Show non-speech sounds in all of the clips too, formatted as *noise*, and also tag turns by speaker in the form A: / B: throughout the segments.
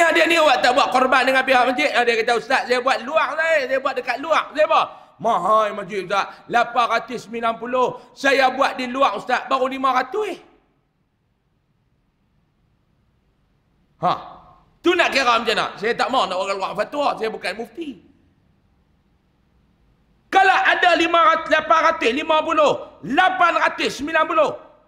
A: tanya dia ni awak tak
B: buat korban dengan pihak masjid? Ah, dia kata ustaz saya buat luar saya. Lah, eh. Saya buat dekat luar. Saya apa? Mahal masjid ustaz. 890. Saya buat di luar ustaz. Baru 500 eh. Ha. Tu nak kira macam mana? Saya tak mahu nak orang luar fatwa. Saya bukan mufti. Kalau ada 500, 800, 50, 890.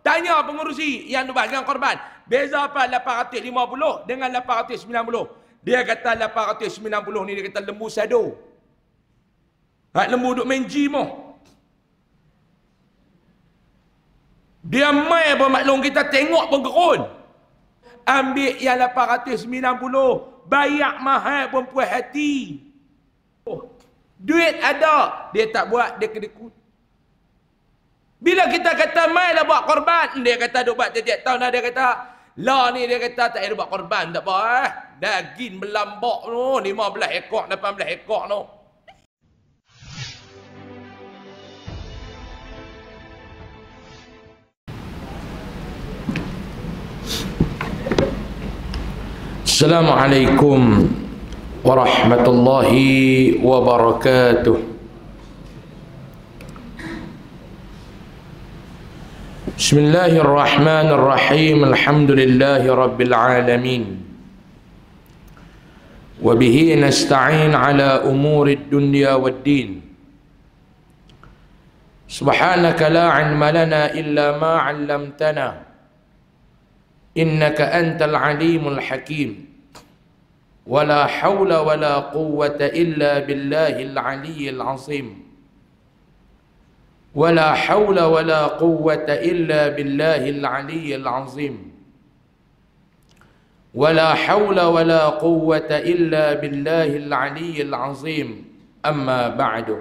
B: Tanya pengurusi yang bagian korban. Beza apa 850 dengan 890? Dia kata 890 ni dia kata lembu sado. Hak lembu duk main gym oh. Dia mai apa maklum kita tengok pun Ambil yang 890, bayar mahal pun puas hati. Oh. Duit ada, dia tak buat, dia kena kut. Bila kita kata mai lah buat korban, dia kata duk buat setiap tahun dah dia kata La ni dia kata tak ada buat korban tak apa eh. Daging melambak tu, 15 ekor, 18 ekor tu. Assalamualaikum warahmatullahi wabarakatuh. بسم الله الرحمن الرحيم الحمد لله رب العالمين وبه نستعين على امور الدنيا والدين سبحانك لا علم لنا الا ما علمتنا انك انت العليم الحكيم ولا حول ولا قوه الا بالله العلي العظيم ولا حول ولا قوه الا بالله العلي العظيم ولا حول ولا قوه الا بالله العلي العظيم اما بعد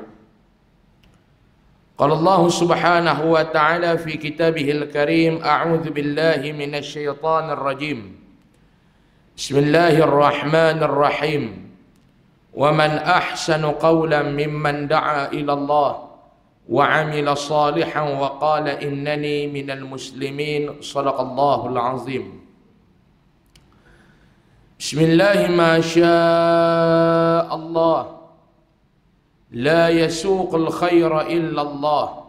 B: قال الله سبحانه وتعالى في كتابه الكريم اعوذ بالله من الشيطان الرجيم بسم الله الرحمن الرحيم ومن احسن قولا ممن دعا الى الله وعمل صالحا وقال انني من المسلمين صدق الله العظيم بسم الله ما شاء الله لا يسوق الخير الا الله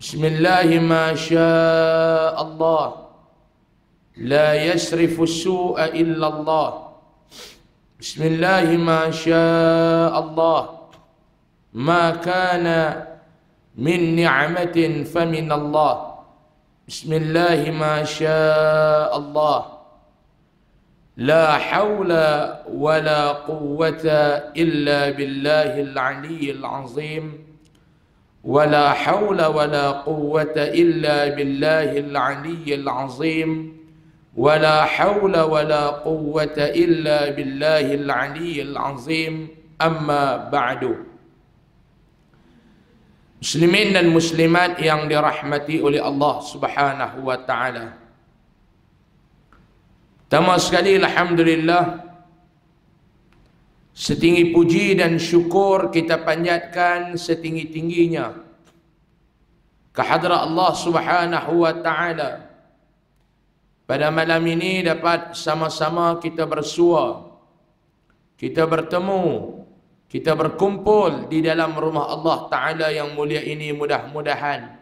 B: بسم الله ما شاء الله لا يسرف السوء الا الله بسم الله ما شاء الله ما كان من نعمة فمن الله بسم الله ما شاء الله لا حول ولا قوة إلا بالله العلي العظيم ولا حول ولا قوة إلا بالله العلي العظيم ولا حول ولا قوة إلا بالله العلي العظيم أما بعد muslimin dan muslimat yang dirahmati oleh Allah Subhanahu wa taala. Pertama sekali alhamdulillah setinggi puji dan syukur kita panjatkan setinggi-tingginya ke Allah Subhanahu wa taala. Pada malam ini dapat sama-sama kita bersua kita bertemu kita berkumpul di dalam rumah Allah Ta'ala yang mulia ini mudah-mudahan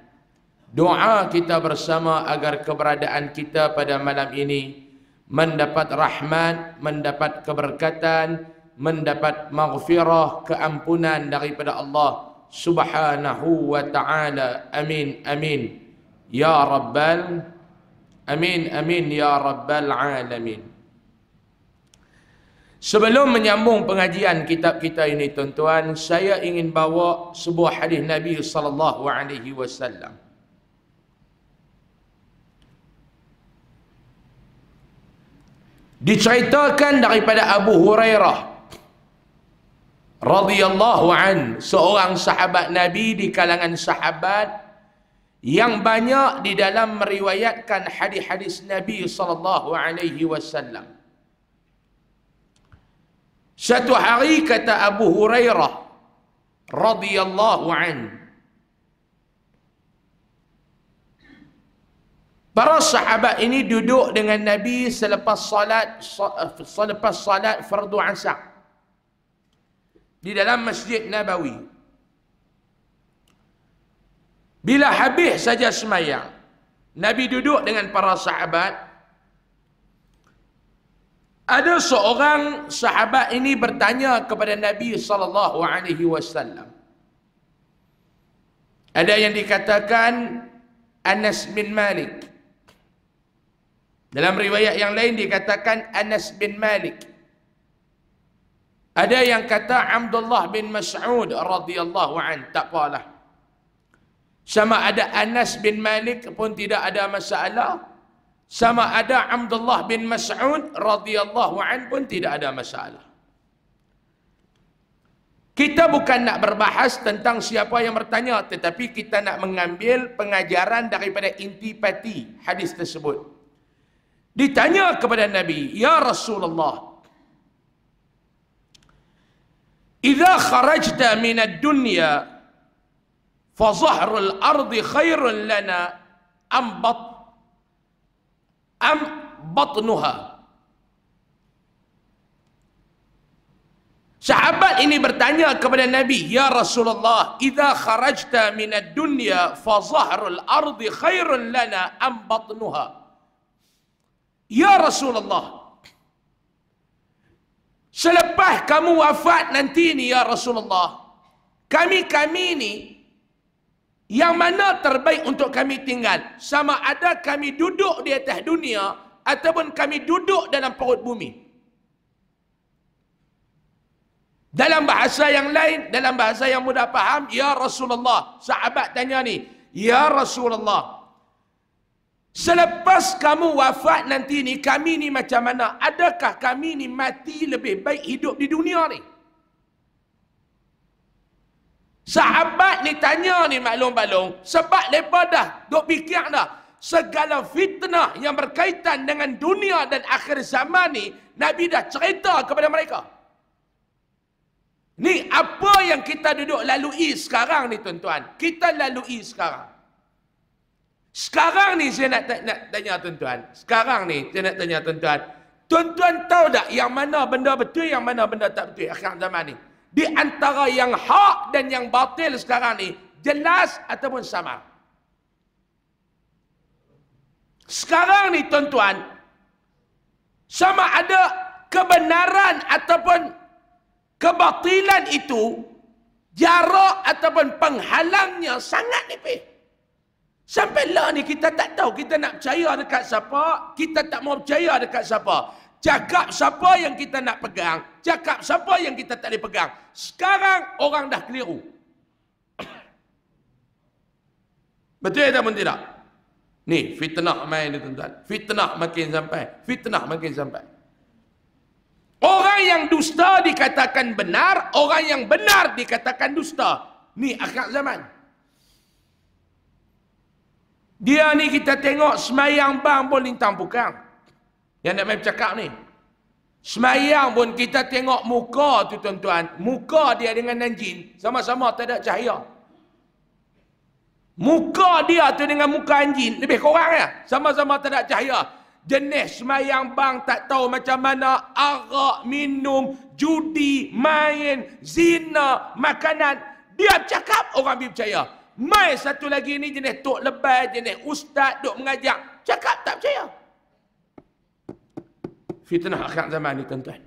B: doa kita bersama agar keberadaan kita pada malam ini mendapat rahmat, mendapat keberkatan, mendapat maghfirah, keampunan daripada Allah Subhanahu wa ta'ala. Amin, amin. Ya Rabbal, amin, amin, ya Rabbal Alamin. Sebelum menyambung pengajian kitab kita ini tuan-tuan, saya ingin bawa sebuah hadis Nabi sallallahu alaihi wasallam. Diceritakan daripada Abu Hurairah radhiyallahu an seorang sahabat Nabi di kalangan sahabat yang banyak di dalam meriwayatkan hadis-hadis Nabi sallallahu alaihi wasallam. Satu hari kata Abu Hurairah radhiyallahu an. Para sahabat ini duduk dengan Nabi selepas salat selepas salat fardu asar. Di dalam Masjid Nabawi. Bila habis saja semayang, Nabi duduk dengan para sahabat, ada seorang sahabat ini bertanya kepada Nabi sallallahu alaihi wasallam. Ada yang dikatakan Anas bin Malik. Dalam riwayat yang lain dikatakan Anas bin Malik. Ada yang kata Abdullah bin Mas'ud radhiyallahu an tak apalah. Sama ada Anas bin Malik pun tidak ada masalah sama ada Abdullah bin Mas'ud radhiyallahu an pun tidak ada masalah. Kita bukan nak berbahas tentang siapa yang bertanya tetapi kita nak mengambil pengajaran daripada inti pati hadis tersebut. Ditanya kepada Nabi, "Ya Rasulullah, jika kharajta min ad-dunya fa zahrul ardi khairun lana am batt أم batnuha Sahabat ini bertanya kepada Nabi, "Ya Rasulullah, idza kharajta min ad-dunya fa zahrul ardi khairun lana am batnuha?" Ya Rasulullah, selepas kamu wafat nanti ni ya Rasulullah, kami-kami ni Yang mana terbaik untuk kami tinggal? Sama ada kami duduk di atas dunia ataupun kami duduk dalam perut bumi. Dalam bahasa yang lain, dalam bahasa yang mudah faham, ya Rasulullah, sahabat tanya ni, ya Rasulullah. Selepas kamu wafat nanti ni, kami ni macam mana? Adakah kami ni mati lebih baik hidup di dunia ni? Sahabat ni tanya ni maklum balung. Sebab lepas dah, duk fikir dah. Segala fitnah yang berkaitan dengan dunia dan akhir zaman ni, Nabi dah cerita kepada mereka. Ni apa yang kita duduk lalui sekarang ni tuan-tuan. Kita lalui sekarang. Sekarang ni saya nak, nak tanya tuan-tuan. Sekarang ni saya nak tanya tuan-tuan. Tuan-tuan tahu tak yang mana benda betul, yang mana benda tak betul akhir zaman ni? di antara yang hak dan yang batil sekarang ni jelas ataupun sama. Sekarang ni tuan-tuan sama ada kebenaran ataupun kebatilan itu jarak ataupun penghalangnya sangat nipis. Sampai lah ni kita tak tahu kita nak percaya dekat siapa, kita tak mau percaya dekat siapa. Cakap siapa yang kita nak pegang. Cakap siapa yang kita tak boleh pegang. Sekarang orang dah keliru. *coughs* Betul ya teman tidak? Ni fitnah main ni tuan-tuan. Fitnah makin sampai. Fitnah makin sampai. Orang yang dusta dikatakan benar. Orang yang benar dikatakan dusta. Ni akhir zaman. Dia ni kita tengok semayang bang pun lintang bukan. Yang nak main bercakap ni. Semayang pun kita tengok muka tu tuan-tuan. Muka dia dengan anjing sama-sama tak ada cahaya. Muka dia tu dengan muka anjing lebih kurang ya. Sama-sama tak ada cahaya. Jenis semayang bang tak tahu macam mana. Arak, minum, judi, main, zina, makanan. Dia cakap orang bi percaya. Main satu lagi ni jenis tok lebat jenis ustaz duk mengajak. Cakap tak percaya fitnah akhir zaman ni tuan-tuan.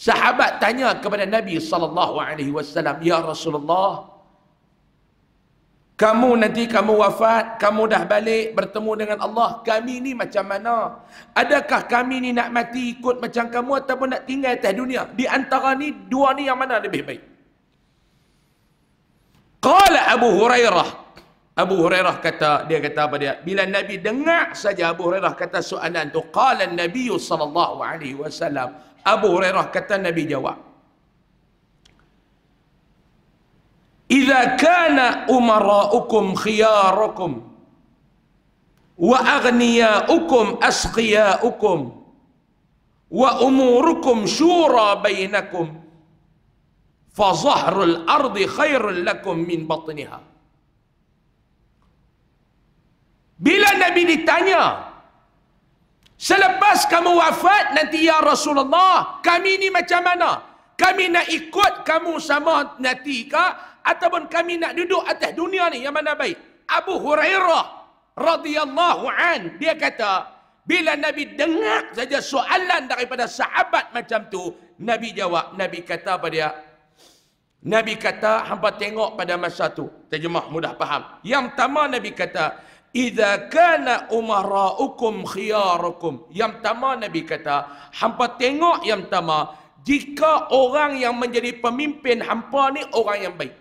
B: Sahabat tanya kepada Nabi sallallahu alaihi wasallam, "Ya Rasulullah, kamu nanti kamu wafat, kamu dah balik bertemu dengan Allah, kami ni macam mana? Adakah kami ni nak mati ikut macam kamu ataupun nak tinggal atas dunia? Di antara ni dua ni yang mana lebih baik?" Qala Abu Hurairah Abu Hurairah kata dia kata apa dia bila Nabi dengar saja Abu Hurairah kata soalan tu qala Nabi sallallahu alaihi wasallam Abu Hurairah kata Nabi jawab Idza kana umara'ukum khiyarukum wa aghniya'ukum asqiya'ukum wa umurukum syura bainakum fa zahrul ardi khairul lakum min batniha Bila Nabi ditanya, selepas kamu wafat nanti ya Rasulullah, kami ni macam mana? Kami nak ikut kamu sama nanti ke? Ataupun kami nak duduk atas dunia ni yang mana baik? Abu Hurairah radhiyallahu an dia kata bila Nabi dengar saja soalan daripada sahabat macam tu Nabi jawab Nabi kata pada dia Nabi kata hampa tengok pada masa tu terjemah mudah faham yang pertama Nabi kata Iza kana umara'ukum khiyarukum. Yang pertama Nabi kata, hampa tengok yang pertama, jika orang yang menjadi pemimpin hampa ni orang yang baik.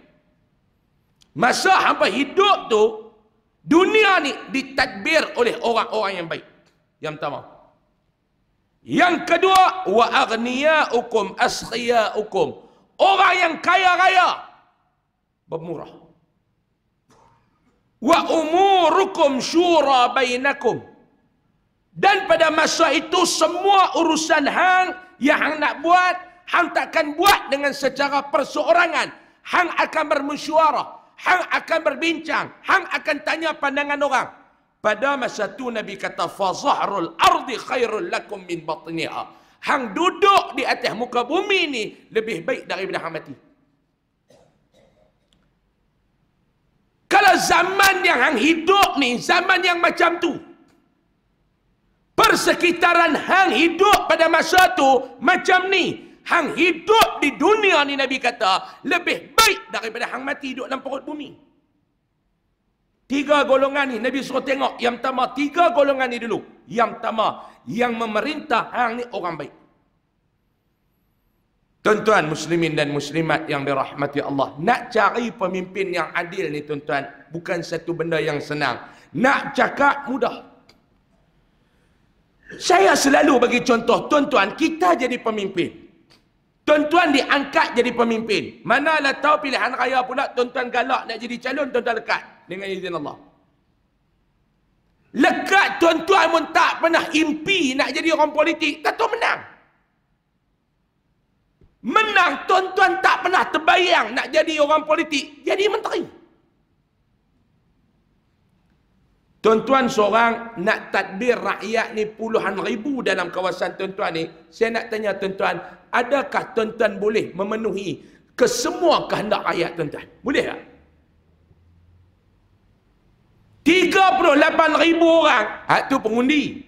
B: Masa hampa hidup tu, dunia ni ditadbir oleh orang-orang yang baik. Yang pertama. Yang kedua, wa aghniya'ukum askhiya'ukum. Orang yang kaya raya, bermurah wa umurukum syura bainakum dan pada masa itu semua urusan hang yang hang nak buat hang takkan buat dengan secara perseorangan hang akan bermusyawarah hang akan berbincang hang akan tanya pandangan orang pada masa itu nabi kata fazahrul ardi khairul lakum min batniha hang duduk di atas muka bumi ini lebih baik daripada hang mati zaman yang hang hidup ni zaman yang macam tu. Persekitaran hang hidup pada masa tu macam ni. Hang hidup di dunia ni Nabi kata lebih baik daripada hang mati hidup dalam perut bumi. Tiga golongan ni Nabi suruh tengok. Yang pertama tiga golongan ni dulu. Yang pertama yang memerintah hang ni orang baik. Tuan-tuan muslimin dan muslimat yang dirahmati Allah, nak cari pemimpin yang adil ni tuan-tuan, bukan satu benda yang senang. Nak cakap mudah. Saya selalu bagi contoh, tuan-tuan, kita jadi pemimpin. Tuan-tuan diangkat jadi pemimpin. Manalah tahu pilihan raya pula, tuan-tuan galak nak jadi calon, tuan-tuan lekat dengan izin Allah. Lekat tuan-tuan pun tak pernah impi nak jadi orang politik, tak tahu menang menang tuan-tuan tak pernah terbayang nak jadi orang politik jadi menteri tuan-tuan seorang nak tadbir rakyat ni puluhan ribu dalam kawasan tuan-tuan ni saya nak tanya tuan-tuan adakah tuan-tuan boleh memenuhi kesemua kehendak rakyat tuan-tuan boleh tak? 38 ribu orang hak tu pengundi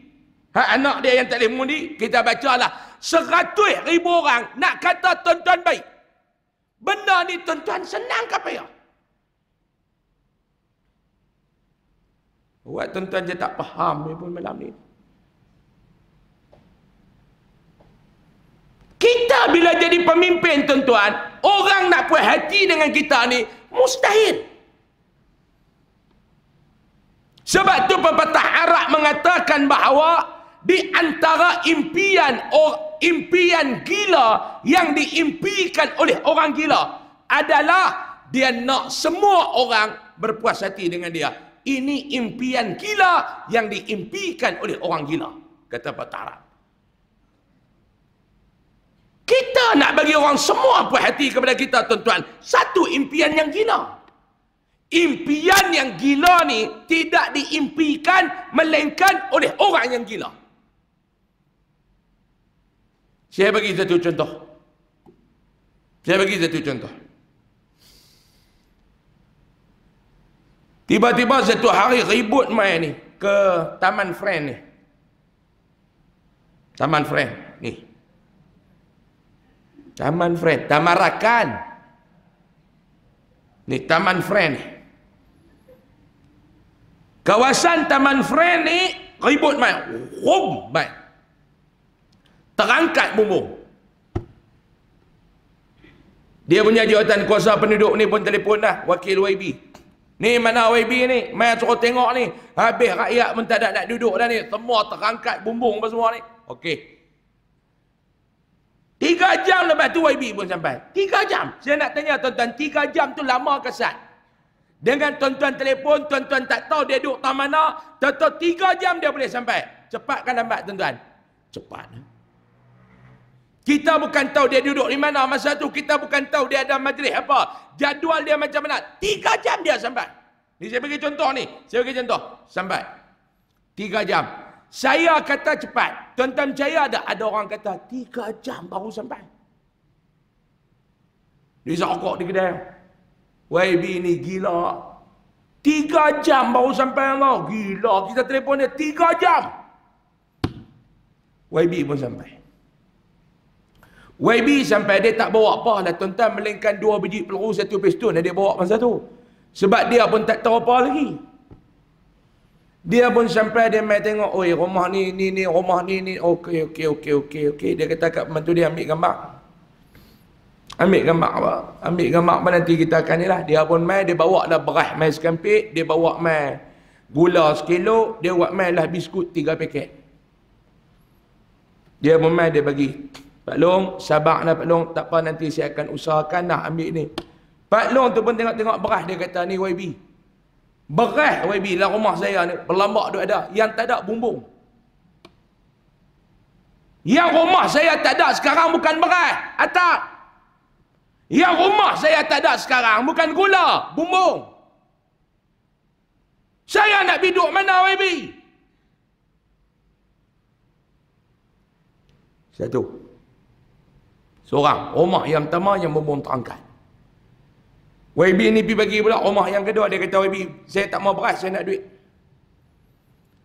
B: hak anak dia yang tak boleh mengundi kita bacalah seratus ribu orang nak kata tuan-tuan baik. Benda ni tuan-tuan senang ke apa ya? Buat tuan-tuan je tak faham ni pun malam ni. Kita bila jadi pemimpin tuan-tuan, orang nak puas hati dengan kita ni, mustahil. Sebab tu pepatah Arab mengatakan bahawa di antara impian orang, impian gila yang diimpikan oleh orang gila adalah dia nak semua orang berpuas hati dengan dia. Ini impian gila yang diimpikan oleh orang gila. Kata Pak Tarab. Kita nak bagi orang semua puas hati kepada kita tuan-tuan. Satu impian yang gila. Impian yang gila ni tidak diimpikan melainkan oleh orang yang gila. Saya bagi satu contoh. Saya bagi satu contoh. Tiba-tiba satu hari ribut main ni ke Taman Friend ni. Taman Friend ni. Taman Friend, Taman Rakan. Ni Taman Friend ni. Kawasan Taman Friend ni ribut main. Rum main terangkat bumbung dia punya jawatan kuasa penduduk ni pun telefon dah wakil YB ni mana YB ni main suruh tengok ni habis rakyat pun tak ada nak duduk dah ni semua terangkat bumbung apa semua ni Okey. tiga jam lepas tu YB pun sampai tiga jam saya nak tanya tuan-tuan tiga jam tu lama ke kesat dengan tuan-tuan telefon tuan-tuan tak tahu dia duduk tak mana tuan-tuan tiga jam dia boleh sampai cepat kan lambat tuan-tuan cepat eh? Kita bukan tahu dia duduk di mana masa tu. Kita bukan tahu dia ada majlis apa. Jadual dia macam mana. Tiga jam dia sampai. Ni saya bagi contoh ni. Saya bagi contoh. Sampai. Tiga jam. Saya kata cepat. Tuan-tuan percaya ada? Ada orang kata tiga jam baru sampai. Dia sokok di kedai. Bi ni gila. Tiga jam baru sampai Allah. Gila. Kita telefon dia. Tiga jam. Bi pun sampai. YB sampai dia tak bawa apa lah tuan-tuan melainkan dua biji peluru satu piston dia bawa masa tu sebab dia pun tak tahu apa lagi dia pun sampai dia mai tengok oi rumah ni ni ni rumah ni ni okey okey okey okey okey dia kata kat pembantu dia ambil gambar ambil gambar apa ambil gambar apa nanti kita akan ni lah dia pun mai dia bawa lah beras mai sekampit dia bawa mai gula sekilo dia buat mai lah biskut tiga paket dia pun mai dia bagi Pak Long, sabarlah Pak Long, tak apa nanti saya akan usahakan nak ambil ni. Pak Long tu pun tengok-tengok beras dia kata ni YB. Beras YB lah rumah saya ni, berlambak tu ada, yang tak ada bumbung. Yang rumah saya tak ada sekarang bukan beras, atak. Yang rumah saya tak ada sekarang bukan gula, bumbung. Saya nak biduk mana YB? Satu. Seorang. Omah yang pertama yang membontangkan. YB ni pergi bagi pula. Omah yang kedua dia kata YB. Saya tak mau beras. Saya nak duit.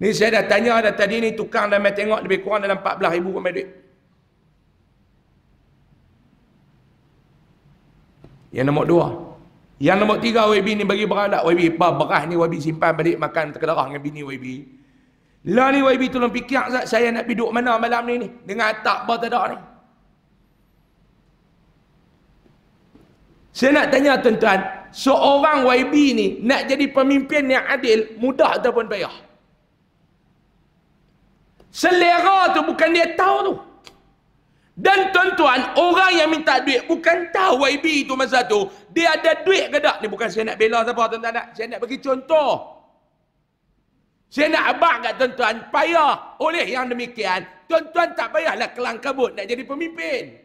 B: Ni saya dah tanya dah tadi ni tukang dah main tengok lebih kurang dalam 14 ribu pun main duit. Yang nombor dua. Yang nombor tiga YB ni bagi beralak YB. Apa beras ni YB simpan balik makan terkedarah dengan bini YB. Lah ni YB tolong fikir saya nak pergi mana malam ni ni. Dengan atap apa tak ada ni. Saya nak tanya tuan-tuan, seorang YB ni nak jadi pemimpin yang adil, mudah ataupun payah? Selera tu bukan dia tahu tu. Dan tuan-tuan, orang yang minta duit bukan tahu YB tu masa tu. Dia ada duit ke tak? Ni bukan saya nak bela siapa tuan-tuan nak. Saya nak bagi contoh. Saya nak abang kat tuan-tuan, payah oleh yang demikian. Tuan-tuan tak payahlah kelang kabut nak jadi pemimpin. Pemimpin.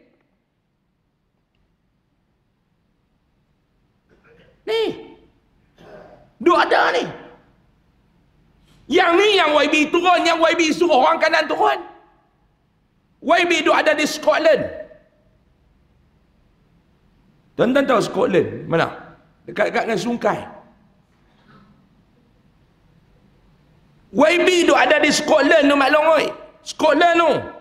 B: Ni. Duk ada ni. Yang ni yang YB turun, yang YB suruh orang kanan turun. YB duk ada di Scotland. Tuan-tuan tahu Scotland mana? Dekat-dekat dengan sungkai. YB duk ada di Scotland tu maklum oi. Scotland tu. No.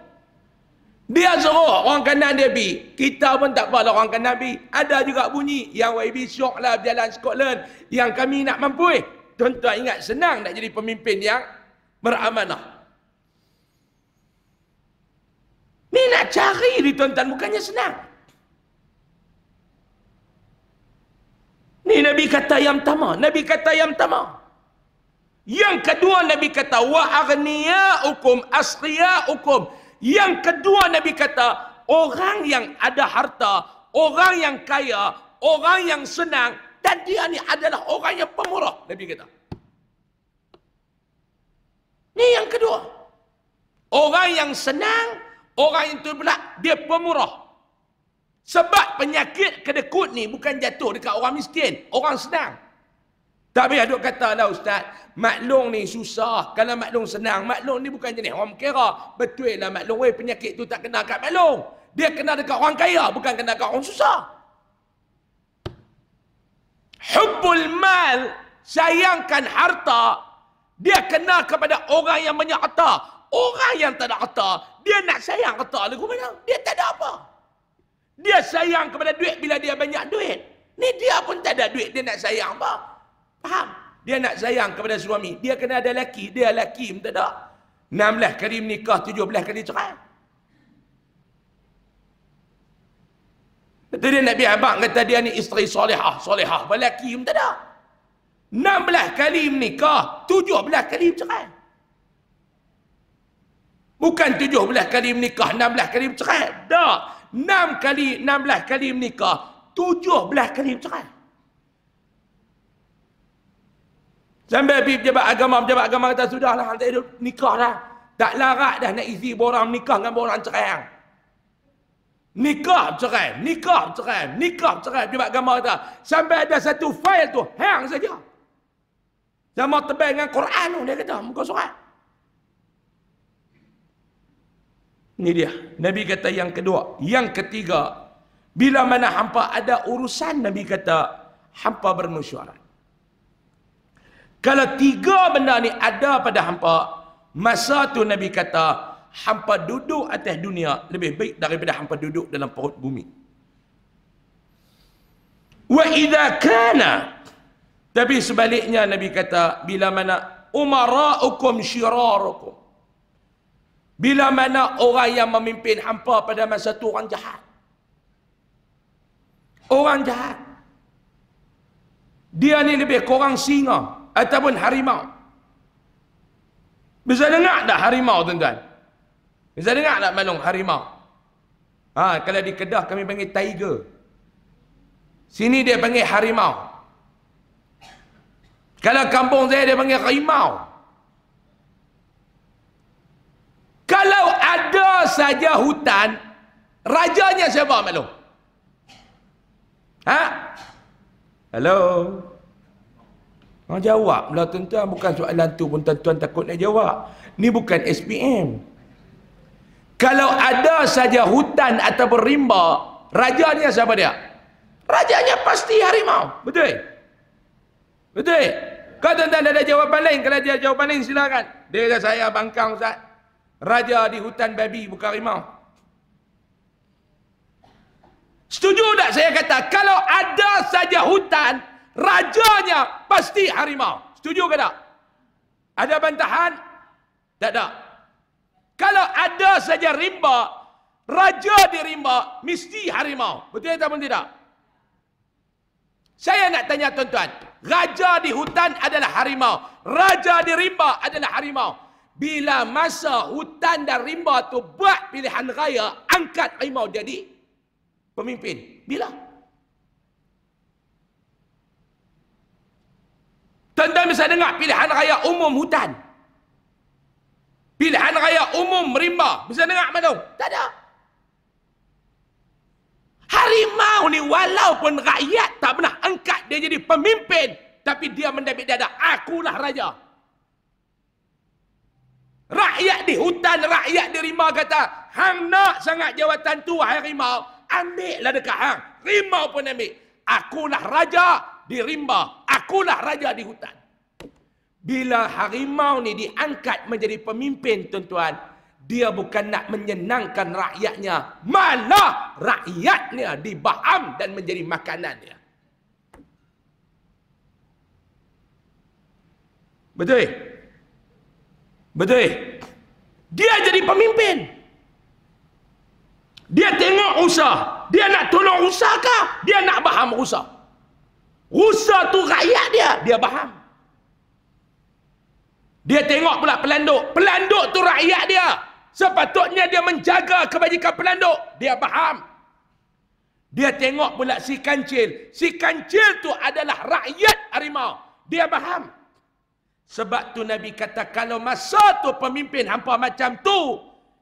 B: Dia suruh orang kanan dia pergi. Kita pun tak apalah orang kanan pergi. Ada juga bunyi yang YB syok lah berjalan Scotland. Yang kami nak mampu eh. Tuan-tuan ingat senang nak jadi pemimpin yang beramanah. Ni nak cari ni tuan-tuan bukannya senang. Ni Nabi kata yang pertama. Nabi kata yang pertama. Yang kedua Nabi kata wa aghniya'ukum asqiya'ukum. hukum yang kedua Nabi kata, orang yang ada harta, orang yang kaya, orang yang senang dan dia ni adalah orang yang pemurah, Nabi kata. Ni yang kedua. Orang yang senang, orang yang terbelak, dia pemurah. Sebab penyakit kedekut ni bukan jatuh dekat orang miskin, orang senang. Tapi ada kata lah ustaz, maklong ni susah. Kalau maklong senang, maklong ni bukan jenis orang kira. Betul lah maklong, weh penyakit tu tak kena kat maklong. Dia kena dekat orang kaya, bukan kena dekat orang susah. Hubbul mal, sayangkan harta, dia kena kepada orang yang banyak harta. Orang yang tak ada harta, dia nak sayang harta lagu mana? Dia tak ada apa. Dia sayang kepada duit bila dia banyak duit. Ni dia pun tak ada duit, dia nak sayang apa? Faham? Dia nak sayang kepada suami. Dia kena ada lelaki. Dia lelaki pun tak ada. 16 kali menikah, 17 kali cerai. Jadi dia Nabi Abang kata dia ni isteri solehah. Solehah pun lelaki pun tak ada. 16 kali menikah, 17 kali cerai. Bukan 17 kali menikah, 16 kali cerai. Tak. 6 kali, 16 kali menikah, 17 kali cerai. Sampai pergi pejabat agama, pejabat agama kata sudah lah tak hidup nikah dah. Tak larat dah nak isi borang nikah dengan borang cerai Nikah cerai, nikah cerai, nikah cerai pejabat agama kata. Sampai ada satu fail tu hang saja. Sama tebal dengan Quran tu dia kata muka surat. Ini dia. Nabi kata yang kedua, yang ketiga bila mana hampa ada urusan Nabi kata hampa bermusyawarah. Kalau tiga benda ni ada pada hampa, masa tu Nabi kata, hampa duduk atas dunia lebih baik daripada hampa duduk dalam perut bumi. Wa idza kana tapi sebaliknya Nabi kata bila mana umaraukum syirarukum bila mana orang yang memimpin hampa pada masa tu orang jahat orang jahat dia ni lebih kurang singa ataupun harimau. Bisa dengar tak harimau tuan-tuan? Bisa dengar tak malung harimau? Ha, kalau di Kedah kami panggil tiger. Sini dia panggil harimau. Kalau kampung saya dia panggil harimau. Kalau ada saja hutan, rajanya siapa maklum? Ha? Hello. Ha, jawab lah tuan-tuan. Bukan soalan tu pun tuan-tuan takut nak jawab. Ni bukan SPM. Kalau ada saja hutan atau rimba, rajanya siapa dia? Rajanya pasti harimau. Betul? Betul? Kalau tuan-tuan ada jawapan lain? Kalau dia jawapan lain silakan. Dia kata saya bangkang Ustaz. Raja di hutan babi bukan harimau. Setuju tak saya kata? Kalau ada saja hutan, rajanya pasti harimau. Setuju ke tak? Ada bantahan? Tak ada. Kalau ada saja rimba, raja di rimba mesti harimau. Betul atau tidak? Saya nak tanya tuan-tuan, raja di hutan adalah harimau, raja di rimba adalah harimau. Bila masa hutan dan rimba tu buat pilihan raya, angkat harimau jadi pemimpin. Bila? Bila? Tuan-tuan bisa dengar pilihan raya umum hutan. Pilihan raya umum rimba. Bisa dengar mana? Tak ada. Harimau ni walaupun rakyat tak pernah angkat dia jadi pemimpin. Tapi dia mendapat dada. Akulah raja. Rakyat di hutan, rakyat di rimba kata. Hang nak sangat jawatan tu, harimau. Ambil lah dekat hang. Rimau pun ambil. Akulah raja di rimba akulah raja di hutan. Bila harimau ni diangkat menjadi pemimpin tuan-tuan, dia bukan nak menyenangkan rakyatnya, malah rakyatnya dibaham dan menjadi makanan dia. Betul? Eh? Betul? Eh? Dia jadi pemimpin. Dia tengok usaha. Dia nak tolong usaha kah? Dia nak baham usaha. Rusa tu rakyat dia, dia faham. Dia tengok pula pelanduk. Pelanduk tu rakyat dia. Sepatutnya dia menjaga kebajikan pelanduk. Dia faham. Dia tengok pula si kancil. Si kancil tu adalah rakyat harimau. Dia faham. Sebab tu Nabi kata kalau masa tu pemimpin hampa macam tu.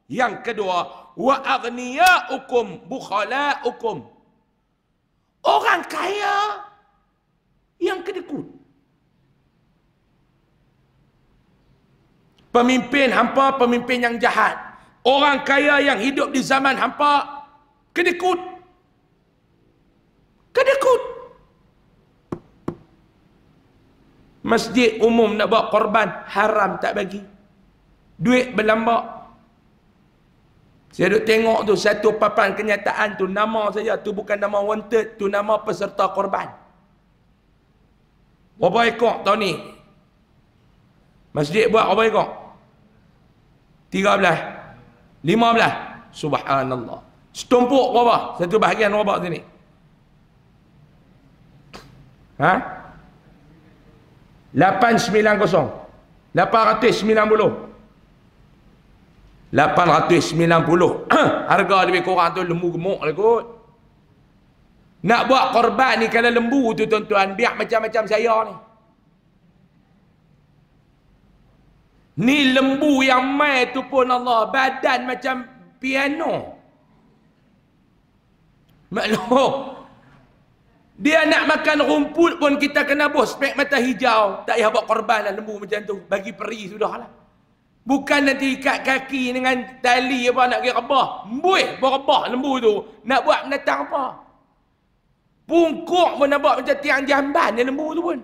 B: Yang kedua, wa agniya ukum bukhala ukum. Orang
A: kaya
B: yang kedekut. Pemimpin hampa, pemimpin yang jahat. Orang kaya yang hidup di zaman hampa, kedekut. Kedekut. Masjid umum nak bawa korban, haram tak bagi. Duit berlambak. Saya duduk tengok tu, satu papan kenyataan tu, nama saja tu bukan nama wanted, tu nama peserta korban. Berapa ekor tahun ni? Masjid buat berapa ekor? Tiga belah, Lima belah, Subhanallah. Setumpuk berapa? Satu bahagian berapa sini? Ha? Lapan sembilan kosong. Lapan ratus sembilan puluh. Lapan ratus sembilan puluh. *clears throat* Harga lebih kurang tu lembu gemuk lah kot. Nak buat korban ni kalau lembu tu tuan-tuan, biar macam-macam saya ni. Ni lembu yang mai tu pun Allah, badan macam piano. Maklum. Dia nak makan rumput pun kita kena buh spek mata hijau. Tak payah buat korban lah lembu macam tu. Bagi peri sudah lah. Bukan nanti ikat kaki dengan tali apa nak pergi rebah. buat berebah lembu tu. Nak buat menatang apa? Bungkuk pun nampak macam tiang jamban yang lembu tu pun.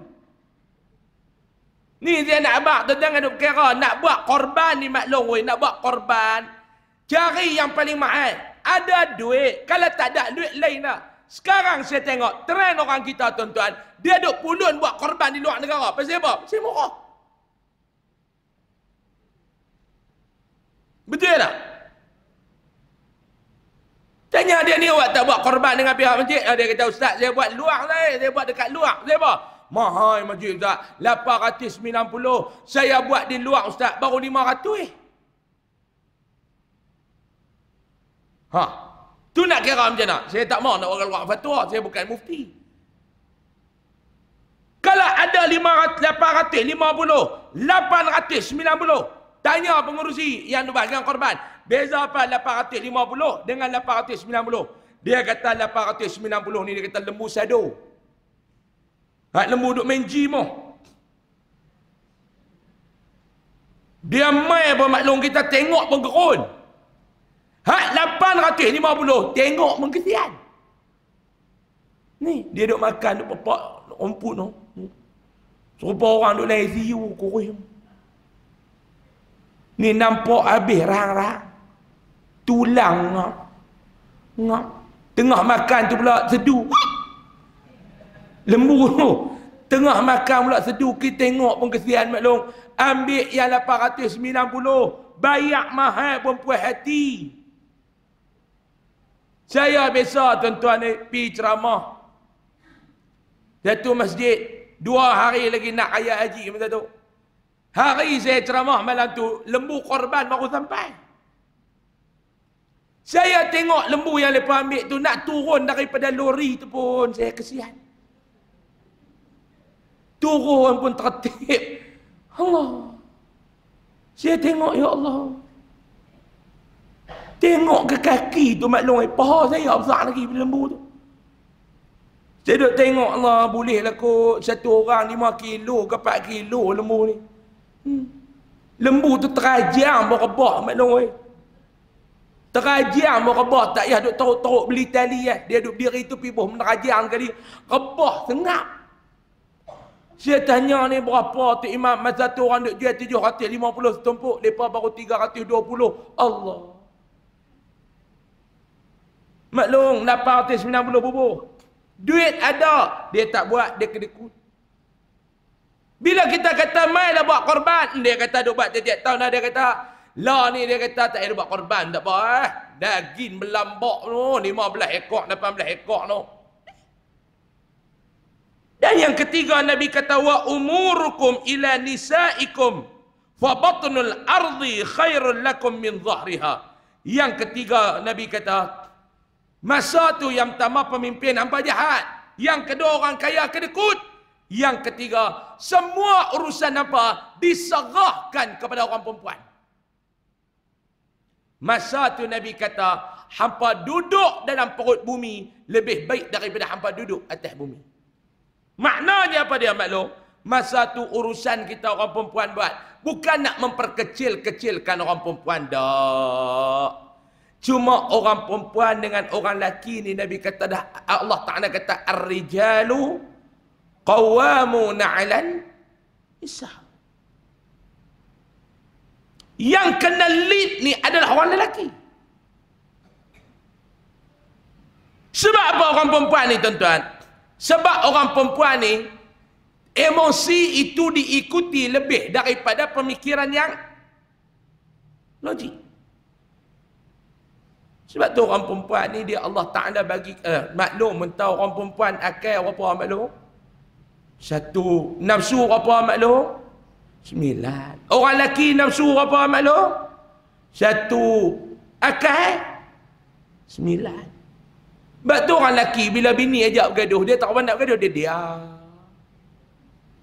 B: Ni dia nak abak tu jangan kan duk kira nak buat korban ni maklong weh nak buat korban. Cari yang paling mahal. Ada duit. Kalau tak ada duit lain lah. Sekarang saya tengok tren orang kita tuan-tuan. Dia duk pulun buat korban di luar negara. Pasal apa? Pasal murah. Betul tak? Tanya dia ni awak tak buat korban dengan pihak masjid? Ah, dia kata ustaz saya buat luar saya. Lah, eh. Saya buat dekat luar. Saya apa? Mahai masjid ustaz. puluh. Saya buat di luar ustaz. Baru ratus eh. Ha. Tu nak kira macam mana? Saya tak mahu nak orang luar fatwa. Saya bukan mufti. Kalau ada lima lima ratus, ratus, lapan lapan puluh, ratus sembilan puluh, Tanya pengurusi yang dibahagian korban. Beza apa 850 dengan 890? Dia kata 890 ni dia kata lembu sado. Hak lembu duk main gym oh. Dia mai apa maklum kita tengok pun gerun. Hak 850 tengok mengkesian. Ni dia duk makan duk pepak rumput noh. Serupa orang duk naik ziu oh, kurim. Ni nampak habis rang-rang tulang ngap ngap tengah makan tu pula sedu lembu tu tengah makan pula sedu kita tengok pun kesian maklum ambil yang 890 bayar mahal pun puas hati saya biasa tuan-tuan ni pi ceramah satu masjid dua hari lagi nak ayat haji masa tu hari saya ceramah malam tu lembu korban baru sampai saya tengok lembu yang lepas ambil tu nak turun daripada lori tu pun saya kesian. Turun pun tertip. Allah. Saya tengok ya Allah. Tengok ke kaki tu maklum eh, paha saya besar lagi lembu tu. Saya duduk tengok lah, boleh lah kot satu orang lima kilo ke 4 kilo lembu ni. Hmm. Lembu tu terajang berebak maklum eh. Terajang ah, mau rebah tak payah duk teruk-teruk beli tali eh. Dia duk diri tu pi buh menerajang ah, kali. Rebah sengak. Saya tanya ni berapa tu imam masa tu orang duk jual 750 setumpuk, depa baru 320. Allah. Maklong 890 bubuh. Duit ada, dia tak buat, dia kedekut. Bila kita kata mai lah buat korban, dia kata duk buat tiap-tiap tahun dah dia kata La ni dia kata tak ada buat korban tak apa eh. Daging melambak tu, 15 ekor, 18 ekor tu. Dan yang ketiga Nabi kata wa umurukum ila nisaikum fa batnul ardi khairul lakum min zahriha. Yang ketiga Nabi kata masa tu yang pertama pemimpin hampa jahat, yang kedua orang kaya kedekut, yang ketiga semua urusan apa diserahkan kepada orang perempuan. Masa tu Nabi kata, hampa duduk dalam perut bumi lebih baik daripada hampa duduk atas bumi. Maknanya apa dia maklum? Masa tu urusan kita orang perempuan buat. Bukan nak memperkecil-kecilkan orang perempuan. Tak. Cuma orang perempuan dengan orang lelaki ni Nabi kata dah Allah Ta'ala kata Ar-rijalu qawamu na'alan isah. Yang kena lead ni adalah orang lelaki. Sebab apa orang perempuan ni tuan-tuan? Sebab orang perempuan ni emosi itu diikuti lebih daripada pemikiran yang logik. Sebab tu orang perempuan ni dia Allah Ta'ala bagi eh, maklum mentah orang perempuan akal berapa orang maklum? Satu. Nafsu berapa orang maklum? Sembilan. Orang lelaki nafsu berapa maklum? Satu. Akal? Sembilan. Eh? Sebab tu orang lelaki bila bini ajak bergaduh, dia tak pandai bergaduh, dia dia.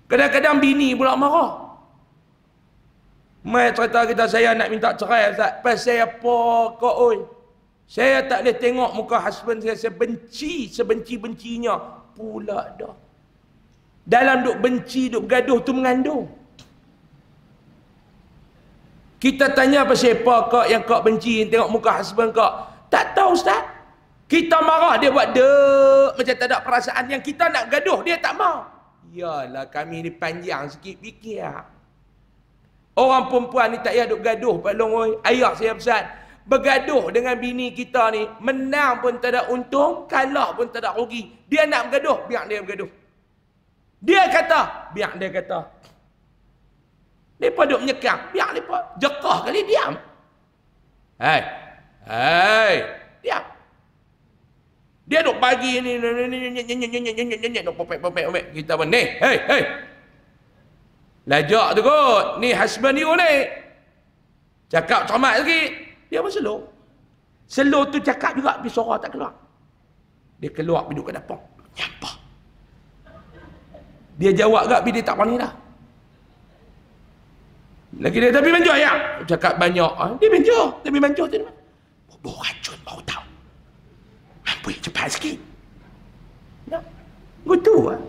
B: Kadang-kadang bini pula marah. Mai cerita kita saya nak minta cerai Ustaz. Pasal apa kau oi? Saya tak boleh tengok muka husband saya. Saya benci sebenci-bencinya. Pula dah. Dalam duk benci, duk gaduh tu mengandung. Kita tanya apa siapa kak yang kak benci tengok muka husband kak. Tak tahu ustaz. Kita marah dia buat dek macam tak ada perasaan yang kita nak gaduh dia tak mau. Yalah kami ni panjang sikit fikir. Ah. Orang perempuan ni tak payah duk gaduh Pak Long oi. Ayah saya pesan. Bergaduh dengan bini kita ni menang pun tak ada untung, kalah pun tak ada rugi. Dia nak bergaduh, biar dia bergaduh. Dia kata, biar dia kata. Lepas duk menyekang. Biar lepas. Jekah kali diam. Hei. Hei. Diam. Dia duk bagi ni. Ni ni ni ni ni ni ni ni ni ni Duk popek popek popek. Kita pun ni. Hei. Hei. Lajak tu kot. Ni husband ni ni. Cakap comat lagi. Dia pun selur. Selur tu cakap juga. Tapi suara tak keluar. Dia keluar. Dia duduk ke dapur. Nyapa. Dia jawab juga. Tapi dia tak panggil dah. Lagi dia tapi manjur ayam. Cakap banyak. Ah, ha? Dia manjur. Tapi manjur tu. Bau racun tahu. tau. Mampu cepat sikit. Ya. Gitu lah.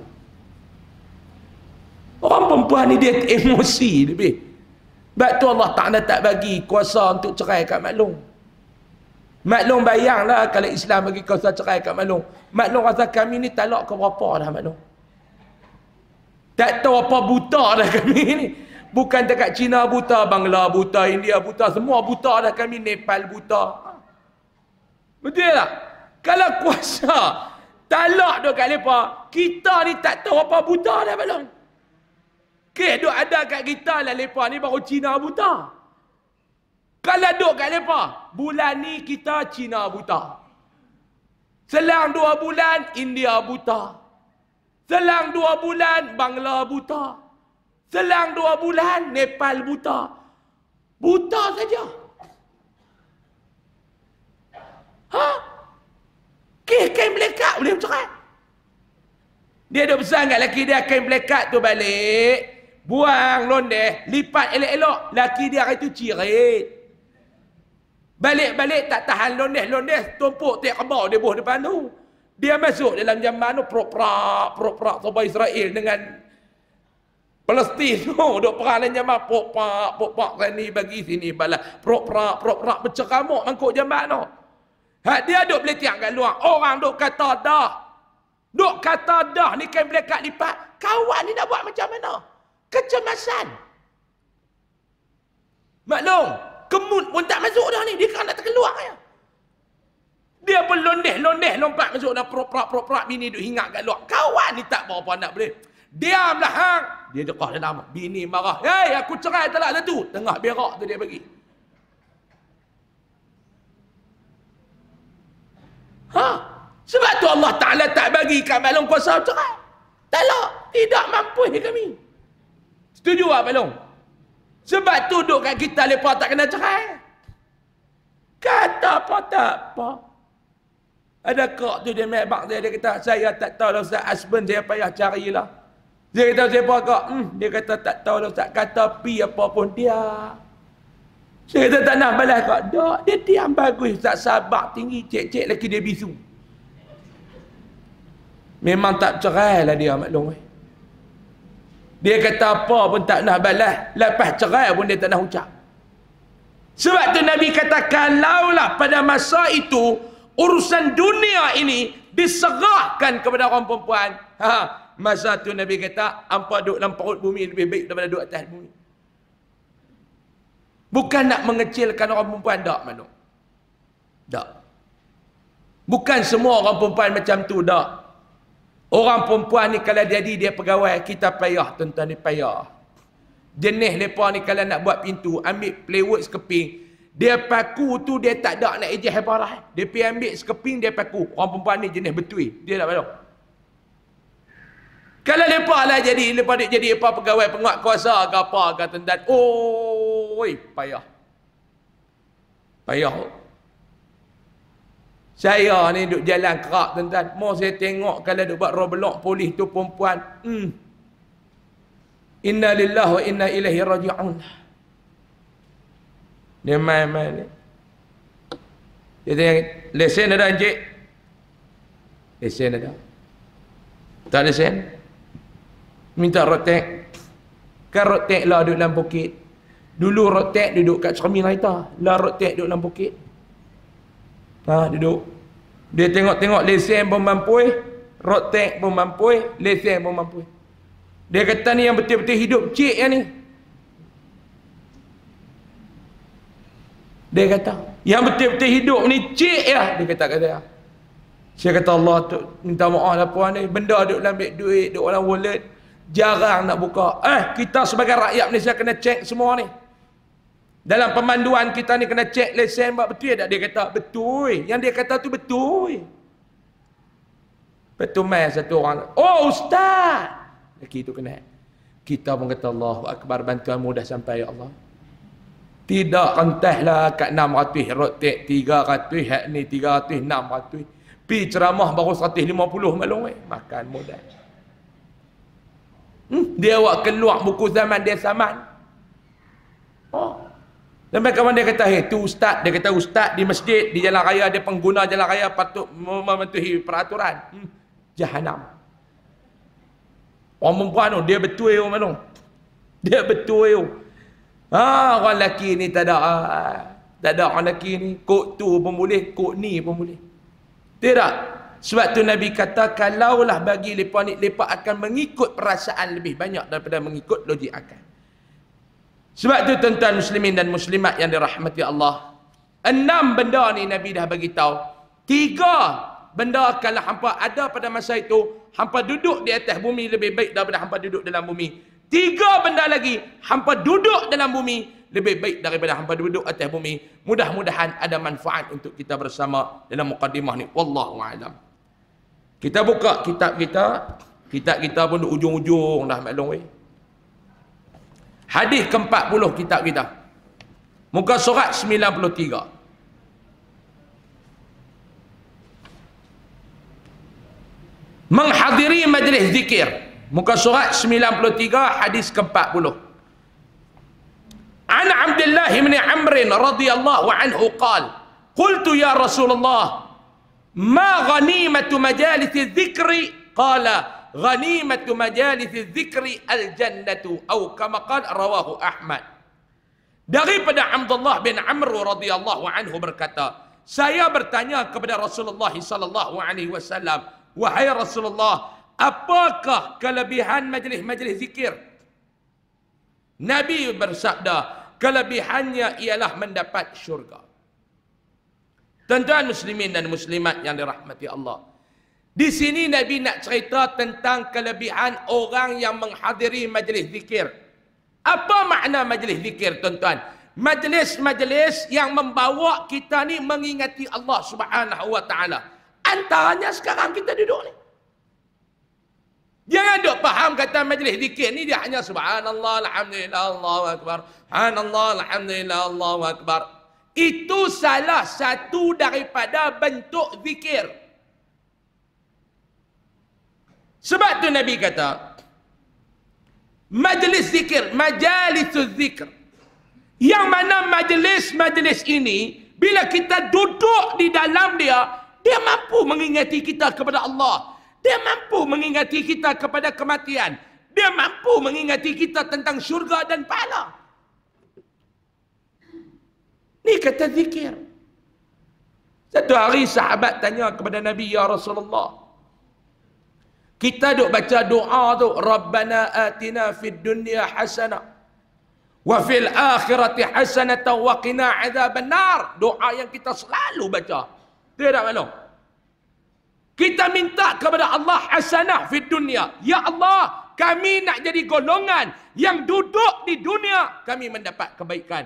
B: Orang perempuan ni dia emosi lebih. Sebab tu Allah Ta'ala tak bagi kuasa untuk cerai kat maklum. Maklum bayanglah kalau Islam bagi kuasa cerai kat maklum. Maklum rasa kami ni talak ke berapa dah maklum. Tak tahu apa buta dah kami ni. Bukan dekat Cina buta, Bangla buta, India buta, semua buta dah kami, Nepal buta. Betul tak? Kalau kuasa talak duk kat lepa, kita ni tak tahu apa buta dah belum. Ke duk ada kat kita lah lepa ni baru Cina buta. Kalau duk kat lepa, bulan ni kita Cina buta. Selang dua bulan India buta. Selang dua bulan Bangla buta. Selang dua bulan, Nepal buta. Buta saja. Ha? Kih kain melekat boleh bercerai. Dia duduk besar, kat lelaki dia kain melekat tu balik. Buang londeh, lipat elok-elok. Lelaki dia hari tu cirit. Balik-balik tak tahan londeh-londeh, tumpuk tiap kebau dia buah depan tu. Dia masuk dalam jamban tu, prok-prok, prok-prok, sobat Israel dengan Palestin tu *laughs* duk perang dan jamak pok pak pok pak sini bagi sini bala prok prak prok prak berceramuk mangkuk jamak tu. Hak dia duk beli tiang kat luar. Orang duk kata dah. Duk kata dah ni kan belakat lipat. Kawan ni nak buat macam mana? Kecemasan. Maklum, kemut pun tak masuk dah ni. Dia kan nak terkeluar ya. Dia pun londeh-londeh lompat masuk dah prok prak prok prak bini duk hingat kat luar. Kawan ni tak apa-apa nak boleh. Diamlah hang. Dia dekah dia nama. Bini marah. Hei aku cerai telah dia tu. Tengah berak tu dia bagi. Ha? Sebab tu Allah Ta'ala tak bagi kat Malung kuasa cerai. Talak. Tidak mampu ni kami. Setuju tak Malung? Sebab tu duduk kat kita lepas tak kena cerai. Kata apa tak apa. Ada kak tu dia mebak bakti dia kata saya tak tahu lah Ustaz Asben saya payah carilah. Dia kata siapa kau? Hmm. Dia kata tak tahu lah Ustaz kata pi apa pun dia. Saya kata tak nak balas kau. Tak, dia diam bagus. Ustaz sabar tinggi, cek-cek lelaki dia bisu. Memang tak cerai lah dia maklum. Eh. Dia kata apa pun tak nak balas. Lepas cerai pun dia tak nak ucap. Sebab tu Nabi kata, kalaulah pada masa itu, urusan dunia ini diserahkan kepada orang perempuan. Ha, Masa tu Nabi kata, ampa duduk dalam perut bumi lebih baik daripada duduk atas bumi. Bukan nak mengecilkan orang perempuan, tak mana? Tak. Bukan semua orang perempuan macam tu, tak. Orang perempuan ni kalau jadi dia pegawai, kita payah tuan-tuan ni payah. Jenis mereka ni kalau nak buat pintu, ambil plywood sekeping, dia paku tu dia tak ada nak ejek hebarah. Dia pergi ambil sekeping, dia paku. Orang perempuan ni jenis betul. Dia tak payah. Kalau lepas lah jadi, lepas dia jadi apa pegawai penguat kuasa ke apa ke tendan. Oh, wey, payah. Payah. Saya ni duk jalan kerak tuan Mau saya tengok kalau duk buat roblox polis tu perempuan. Hmm. Inna lillah wa inna ilahi raji'un. Dia main-main ni. Dia tanya, lesen ada encik? Lesen ada. Tak lesen? Tak lesen? minta rotek kan rotek lah duduk dalam bukit dulu rotek duduk kat cermin haita lah rotek duduk dalam bukit ha duduk dia tengok-tengok lesen pun mampu rotek pun mampu lesen pun mampu dia kata ni yang betul-betul hidup cik yang ni dia kata yang betul-betul hidup ni cik ya dia kata kata saya kata Allah tu minta maaf lah puan ni benda duduk dalam duit duduk dalam wallet jarang nak buka eh kita sebagai rakyat Malaysia kena cek semua ni dalam pemanduan kita ni kena cek lesen buat betul tak dia kata betul yang dia kata tu betul betul mai satu orang oh
A: ustaz
B: lagi tu kena kita pun kata Allah akbar bantuan mudah sampai ya Allah tidak rentahlah kat 600 rotek 300 hak ni enam 600 pi ceramah baru 150 malam ni makan mudah Hmm? Dia awak keluar buku zaman dia zaman. Oh. Sampai kawan dia kata, hei eh, tu ustaz. Dia kata, ustaz di masjid, di jalan raya, dia pengguna jalan raya patut mematuhi peraturan. Hmm? Jahanam. Orang perempuan tu, dia betul tu, mana? Dia betul tu. Ha, orang lelaki ni tak ada. Ha, ha. Tak ada orang lelaki ni. Kok tu pun boleh, kok ni pun boleh. Tidak. Sebab tu Nabi kata kalaulah bagi lepa ni lepa akan mengikut perasaan lebih banyak daripada mengikut logik akal. Sebab tu tuan-tuan muslimin dan muslimat yang dirahmati Allah. Enam benda ni Nabi dah bagi tahu. Tiga benda kalau hampa ada pada masa itu, hampa duduk di atas bumi lebih baik daripada hampa duduk dalam bumi. Tiga benda lagi, hampa duduk dalam bumi lebih baik daripada hampa duduk atas bumi. Mudah-mudahan ada manfaat untuk kita bersama dalam mukadimah ni. Wallahu a'lam. Kita buka kitab kita, kitab kita pun di ujung-ujung dah maklum weh. Hadis ke-40 kitab kita. Muka surat 93. Menghadiri majlis zikir. Muka surat 93 hadis ke-40. An Abdullah Amrin Amr radhiyallahu anhu qala: "Qultu ya Rasulullah, ما غنيمة مجالس الذكر قال غنيمة مجالس الذكر الجنة أو كما قال رواه أحمد daripada عبد الله بن عمرو رضي الله عنه berkata saya bertanya kepada Rasulullah sallallahu alaihi wasallam wahai Rasulullah apakah kelebihan majlis-majlis zikir Nabi bersabda kelebihannya ialah mendapat syurga Tuan-tuan muslimin dan muslimat yang dirahmati Allah. Di sini Nabi nak cerita tentang kelebihan orang yang menghadiri majlis zikir. Apa makna majlis zikir tuan-tuan? Majlis-majlis yang membawa kita ni mengingati Allah subhanahu wa ta'ala. Antaranya sekarang kita duduk ni. Jangan dok faham kata majlis zikir ni dia hanya subhanallah, alhamdulillah, Allahu akbar. Subhanallah, alhamdulillah, Allahu akbar. Itu salah satu daripada bentuk zikir. Sebab tu Nabi kata, majlis zikir, majalis zikir. Yang mana majlis-majlis ini, bila kita duduk di dalam dia, dia mampu mengingati kita kepada Allah. Dia mampu mengingati kita kepada kematian. Dia mampu mengingati kita tentang syurga dan pahala. Ni kata zikir. Satu hari sahabat tanya kepada Nabi ya Rasulullah. Kita duk baca doa tu, Rabbana atina fid dunya hasana wa fil akhirati hasanata wa qina adzaban nar. Doa yang kita selalu baca. Tidak maklum. Kita minta kepada Allah hasana di dunia. Ya Allah, kami nak jadi golongan yang duduk di dunia kami mendapat kebaikan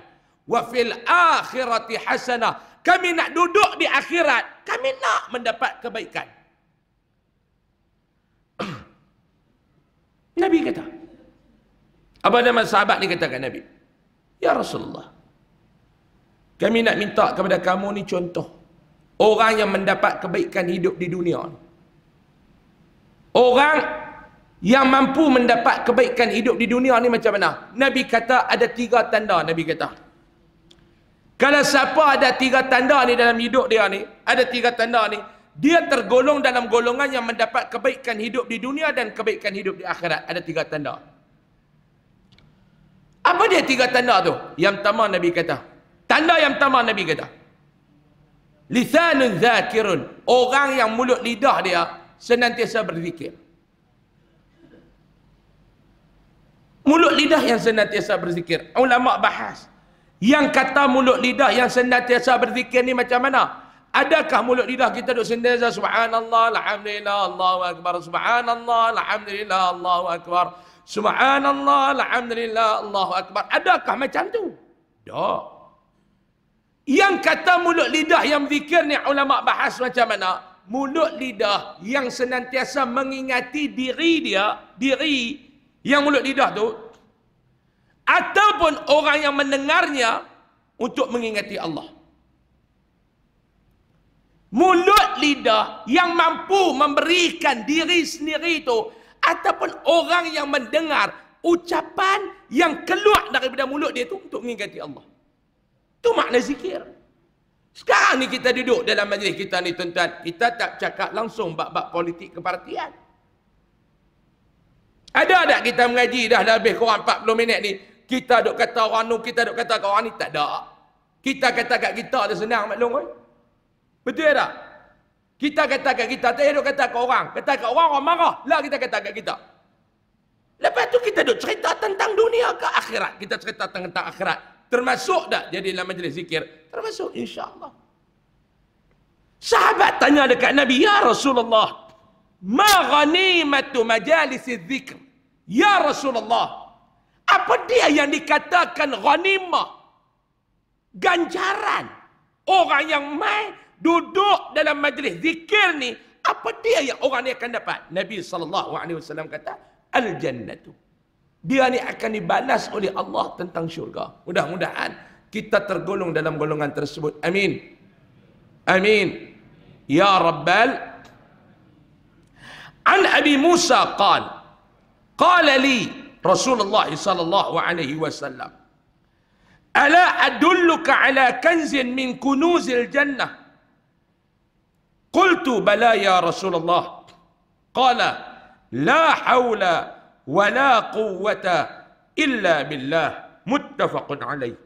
B: wa fil akhirati hasanah kami nak duduk di akhirat kami nak mendapat kebaikan *clears throat* Nabi kata apa nama sahabat ni katakan Nabi Ya Rasulullah kami nak minta kepada kamu ni contoh orang yang mendapat kebaikan hidup di dunia ni orang yang mampu mendapat kebaikan hidup di dunia ni macam mana? Nabi kata ada tiga tanda. Nabi kata kalau siapa ada tiga tanda ni dalam hidup dia ni, ada tiga tanda ni, dia tergolong dalam golongan yang mendapat kebaikan hidup di dunia dan kebaikan hidup di akhirat. Ada tiga tanda. Apa dia tiga tanda tu? Yang pertama Nabi kata. Tanda yang pertama Nabi kata. Lisanun zakirun. Orang yang mulut lidah dia senantiasa berzikir. Mulut lidah yang senantiasa berzikir. Ulama bahas. Yang kata mulut lidah yang senantiasa berzikir ni macam mana? Adakah mulut lidah kita duk senantiasa subhanallah, alhamdulillah, Allahu akbar, subhanallah, alhamdulillah, Allahu akbar. Subhanallah, alhamdulillah, Allahu akbar. Adakah macam tu? Tak. Yang kata mulut lidah yang berzikir ni ulama bahas macam mana? Mulut lidah yang senantiasa mengingati diri dia, diri yang mulut lidah tu ataupun orang yang mendengarnya untuk mengingati Allah. Mulut lidah yang mampu memberikan diri sendiri itu ataupun orang yang mendengar ucapan yang keluar daripada mulut dia itu untuk mengingati Allah. Itu makna zikir. Sekarang ni kita duduk dalam majlis kita ni tuan-tuan, kita tak cakap langsung bab-bab politik kepartian. Ada tak kita mengaji dah lebih kurang 40 minit ni, kita duk kata orang tu, kita duk kata orang ni, tak ada. Kita kata kat kita ada senang maklum kan? Betul tak? Kita kata kat kita, tak duk kata kat orang. Kata kat orang, orang marah. Lah kita kata kat kita. Lepas tu kita duk cerita tentang dunia ke akhirat. Kita cerita tentang akhirat. Termasuk tak jadi dalam majlis zikir? Termasuk insyaAllah. Sahabat tanya dekat Nabi, Ya Rasulullah, Ma ghanimatu majalis zikr? Ya Rasulullah, apa dia yang dikatakan ghanimah? Ganjaran. Orang yang mai duduk dalam majlis zikir ni, apa dia yang orang ni akan dapat? Nabi sallallahu alaihi wasallam kata, al-jannatu. Dia ni akan dibalas oleh Allah tentang syurga. Mudah-mudahan kita tergolong dalam golongan tersebut. Amin. Amin. Ya Rabbal An Abi Musa qala Qala li رسول الله صلى الله عليه وسلم ألا أدلك على كنز من كنوز الجنة قلت بلى يا رسول الله قال لا حول ولا قوة إلا بالله muttafaqun alaih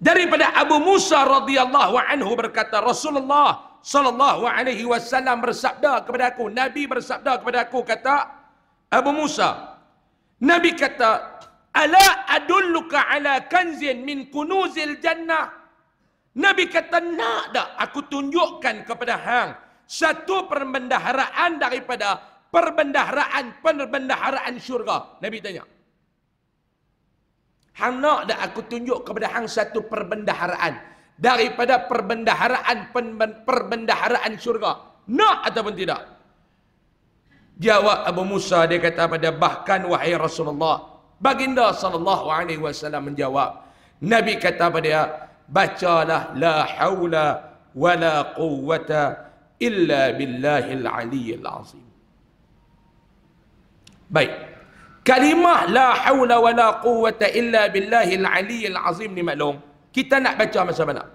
B: daripada Abu Musa radhiyallahu anhu berkata Rasulullah sallallahu alaihi wasallam bersabda kepada aku nabi bersabda kepada aku kata Abu Musa. Nabi kata, "Ala adulluka ala kanzin min kunuzil jannah?" Nabi kata, "Nak dak aku tunjukkan kepada hang satu perbendaharaan daripada perbendaharaan perbendaharaan syurga?" Nabi tanya. Hang nak dak aku tunjuk kepada hang satu perbendaharaan daripada perbendaharaan perbendaharaan syurga? Nak ataupun tidak? Jawab Abu Musa dia kata pada bahkan wahai Rasulullah baginda sallallahu alaihi wasallam menjawab Nabi kata pada dia bacalah la haula wala quwwata illa billahil aliyyil azim Baik kalimah la haula wala quwwata illa billahil aliyyil azim ni maklum kita nak baca macam mana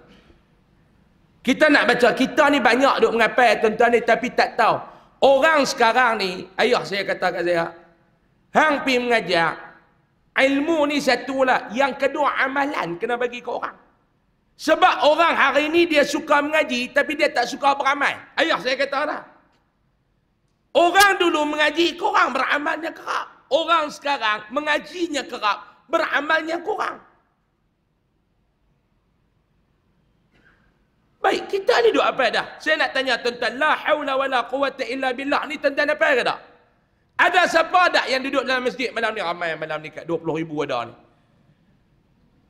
B: kita nak baca kita ni banyak duk mengapai tuan-tuan ni tapi tak tahu Orang sekarang ni, ayah saya kata kat saya, hang pi mengajar, ilmu ni satu lah, yang kedua amalan kena bagi ke orang. Sebab orang hari ni dia suka mengaji, tapi dia tak suka beramal. Ayah saya kata lah. Orang dulu mengaji, korang beramalnya kerap. Orang sekarang mengajinya kerap, beramalnya kurang. Baik, kita ni duk apa dah? Saya nak tanya tuan-tuan, la haula wala quwata illa billah ni tuan-tuan apa ke dah? Ada siapa dah yang duduk dalam masjid malam ni ramai malam ni kat 20 ribu ada ni?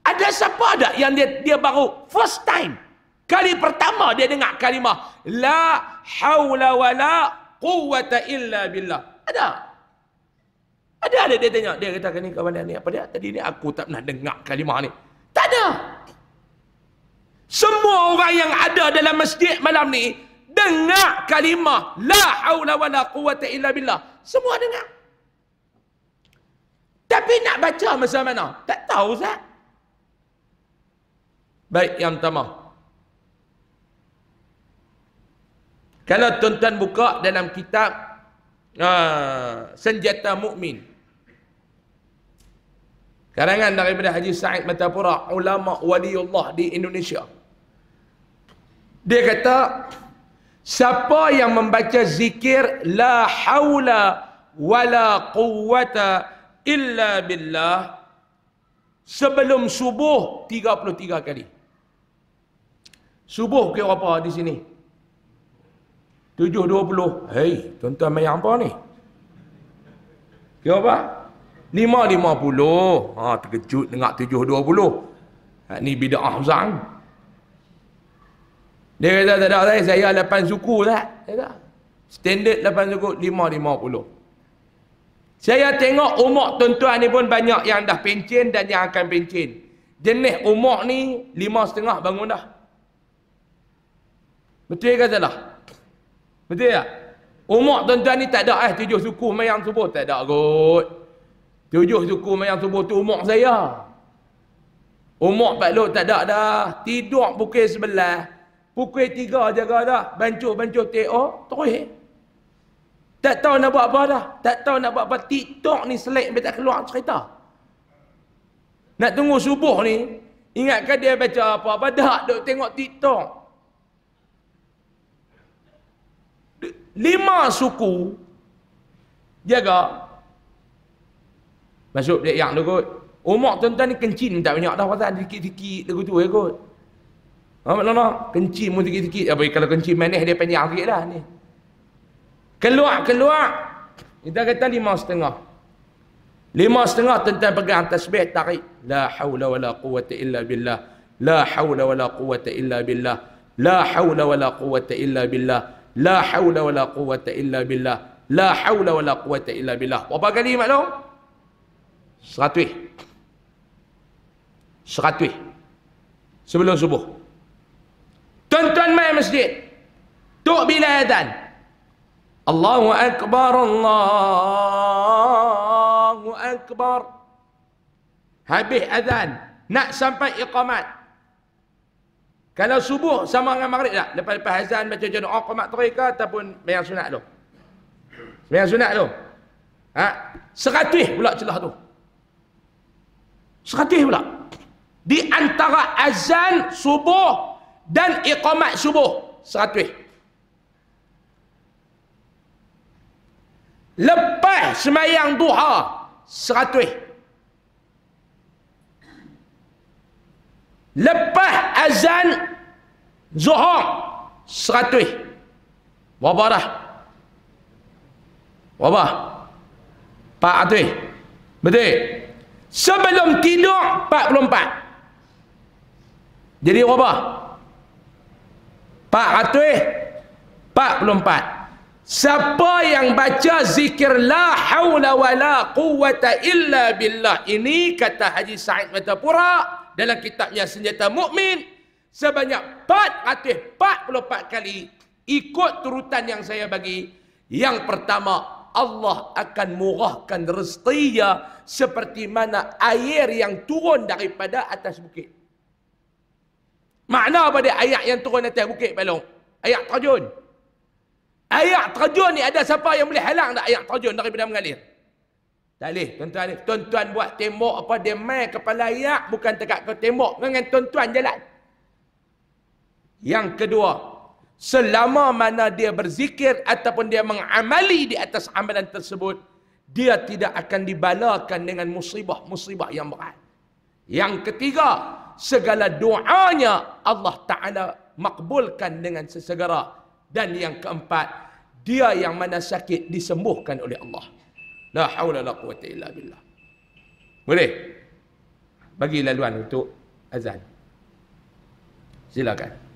B: Ada siapa dah yang dia dia baru first time kali pertama dia dengar kalimah la haula wala quwata illa billah. Ada. Ada ada dia tanya, dia kata ni kawan ni apa dia? Tadi ni aku tak pernah dengar kalimah ni. Tak ada. Semua orang yang ada dalam masjid malam ni dengar kalimah la haula wala quwata illa billah. Semua dengar. Tapi nak baca masa mana? Tak tahu Ustaz. Baik yang pertama. Kalau tuan-tuan buka dalam kitab uh, Senjata Mukmin. Karangan daripada Haji Sa'id Matapura, ulama waliullah di Indonesia. Dia kata siapa yang membaca zikir la haula wala quwwata illa billah sebelum subuh 33 kali. Subuh ke apa di sini? 7.20. Hei, tuan-tuan main apa ni? Kira apa? 5.50. Ha, terkejut dengar 7.20. Ha, ni bida'ah zang. Dia kata tak ada lah, saya lapan suku lah. Kata, standard lapan suku, lima lima puluh. Saya tengok umur tuan-tuan ni pun banyak yang dah pencin dan yang akan pencin. Jenis umur ni lima setengah bangun dah. Betul ke tak lah? Betul tak? Umur tuan-tuan ni tak ada eh tujuh suku mayang subuh. Tak ada kot. Tujuh suku mayang subuh tu umur saya. Umur Pak Lut tak ada dah. Tidur pukul sebelah. Pukul tiga jaga dah. Bancur-bancur TO. Terus. Tak tahu nak buat apa dah. Tak tahu nak buat apa. TikTok ni selek dia tak keluar cerita. Nak tunggu subuh ni. Ingatkan dia baca apa-apa. Dah duk tengok TikTok. Lima suku. Jaga. Masuk dia yang tu kot. Umar tuan-tuan ni kencin tak banyak dah. Pasal dikit-dikit lagu tu eh kot. Ha, mak nak kencing mu sikit-sikit. Apa kalau kencing manis dia panjang lah sikitlah ni. Keluar, keluar. Kita kata lima setengah. Lima setengah tentang pegang tasbih tarik. La hawla wa la quwata illa billah. La hawla wa la quwata illa billah. La hawla wa la quwata illa billah. La hawla wa la quwata illa billah. La hawla wa la quwata illa billah. Berapa kali maklum? Seratuih. Seratuih. Sebelum subuh. Tuan-tuan mai masjid. Tok bila adan.
A: Allahu Akbar,
B: Allahu Akbar. Habis adan. Nak sampai iqamat. Kalau subuh sama dengan maghrib tak? Lepas-lepas azan macam macam doa qamat terika ataupun bayang sunat tu. Bayang sunat tu. Ha? Seratih pula celah tu. Seratih pula. Di antara azan subuh dan iqamat subuh seratus lepas semayang duha seratus lepas azan zuhur seratus berapa dah berapa empat ratus betul sebelum tidur empat puluh empat jadi berapa Pak pak 444 siapa yang baca zikir la hawla wa la quwata illa billah ini kata Haji Sa'id Matapura dalam kitabnya Senjata Mukmin sebanyak 444 kali ikut turutan yang saya bagi yang pertama Allah akan murahkan rezeki seperti mana air yang turun daripada atas bukit Makna apa dia ayat yang turun atas bukit Palong? Ayat terjun. Ayat terjun ni ada siapa yang boleh halang tak ayat terjun daripada mengalir? Tak boleh. Tuan-tuan, tuan-tuan buat tembok apa dia main kepala ayat bukan tegak ke tembok dengan tuan-tuan jalan. Yang kedua, selama mana dia berzikir ataupun dia mengamali di atas amalan tersebut, dia tidak akan dibalakan dengan musibah-musibah yang berat. Yang ketiga, segala doanya Allah Ta'ala makbulkan dengan sesegera. Dan yang keempat, dia yang mana sakit disembuhkan oleh Allah. La hawla la quwata illa billah. Boleh? Bagi laluan untuk azan. Silakan.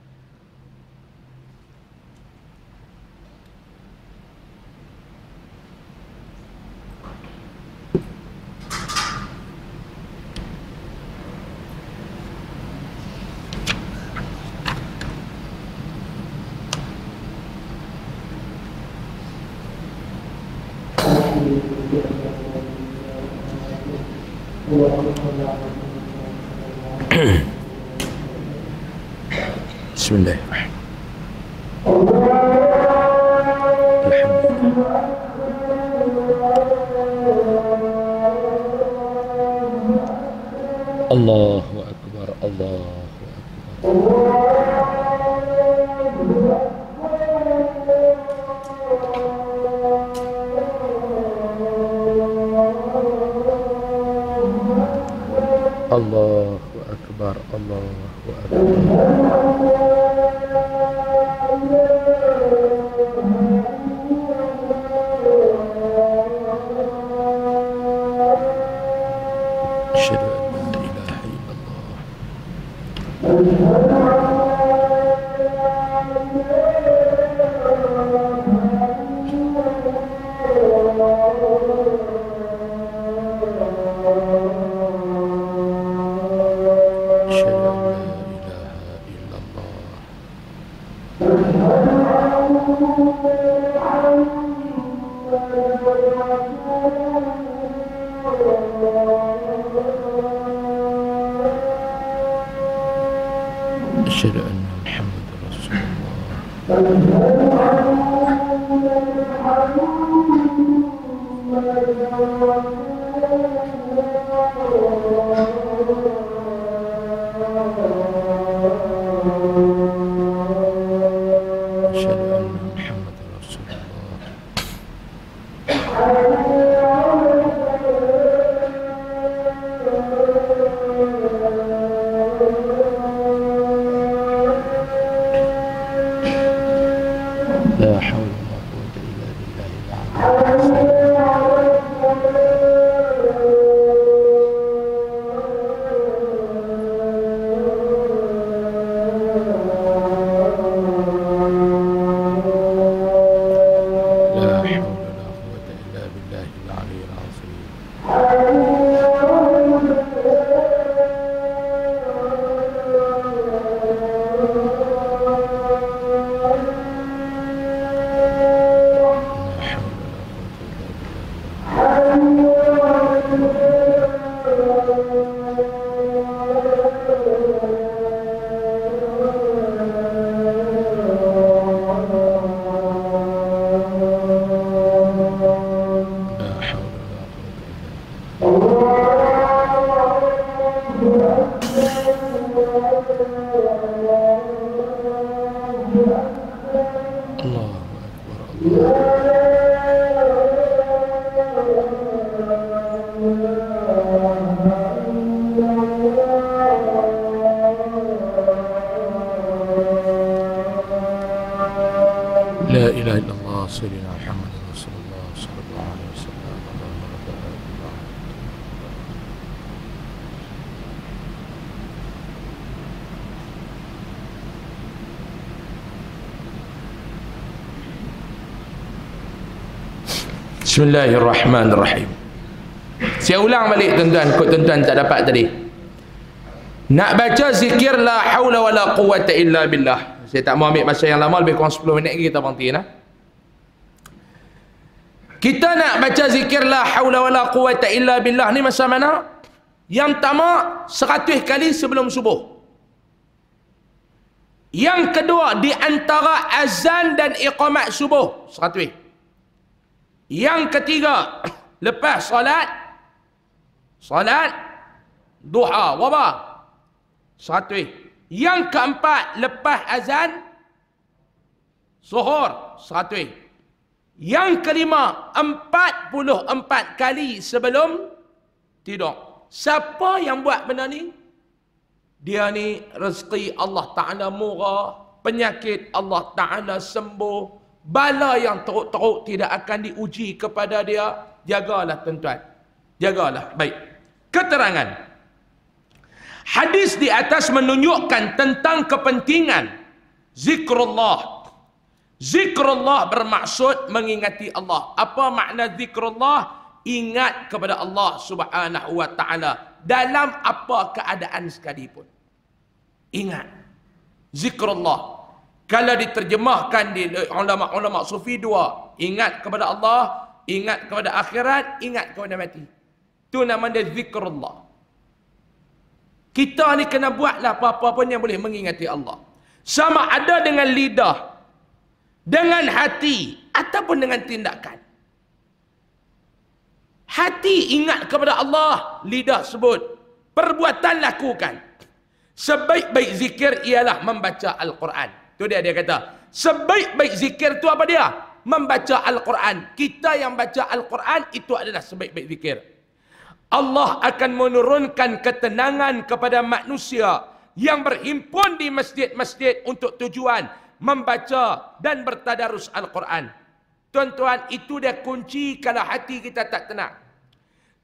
B: Bismillahirrahmanirrahim. Saya ulang balik tuan-tuan, kot tuan-tuan tak dapat tadi. Nak baca zikir la haula wala quwata illa billah. Saya tak mau ambil masa yang lama lebih kurang 10 minit lagi kita berhenti nah. Kita nak baca zikir la haula wala quwata illa billah ni masa mana? Yang pertama 100 kali sebelum subuh. Yang kedua di antara azan dan iqamat subuh 100. Yang ketiga, *coughs* lepas salat, salat duha. wabah, Satu. Eh. Yang keempat, lepas azan, suhur. Satu. Eh. Yang kelima, empat puluh empat kali sebelum tidur. Siapa yang buat benda ni? Dia ni rezeki Allah Ta'ala murah, penyakit Allah Ta'ala sembuh, Bala yang teruk-teruk tidak akan diuji kepada dia. Jagalah tuan-tuan. Jagalah. Baik. Keterangan. Hadis di atas menunjukkan tentang kepentingan zikrullah. Zikrullah bermaksud mengingati Allah. Apa makna zikrullah? Ingat kepada Allah subhanahu wa ta'ala. Dalam apa keadaan sekalipun. Ingat. Zikrullah kalau diterjemahkan di ulama-ulama eh, sufi dua ingat kepada Allah ingat kepada akhirat ingat kepada mati Itu nama dia zikrullah kita ni kena buatlah apa-apa pun yang boleh mengingati Allah sama ada dengan lidah dengan hati ataupun dengan tindakan hati ingat kepada Allah lidah sebut perbuatan lakukan sebaik-baik zikir ialah membaca al-Quran Tu dia dia kata, sebaik-baik zikir tu apa dia? Membaca Al-Quran. Kita yang baca Al-Quran itu adalah sebaik-baik zikir. Allah akan menurunkan ketenangan kepada manusia yang berhimpun di masjid-masjid untuk tujuan membaca dan bertadarus Al-Quran. Tuan-tuan, itu dia kunci kalau hati kita tak tenang.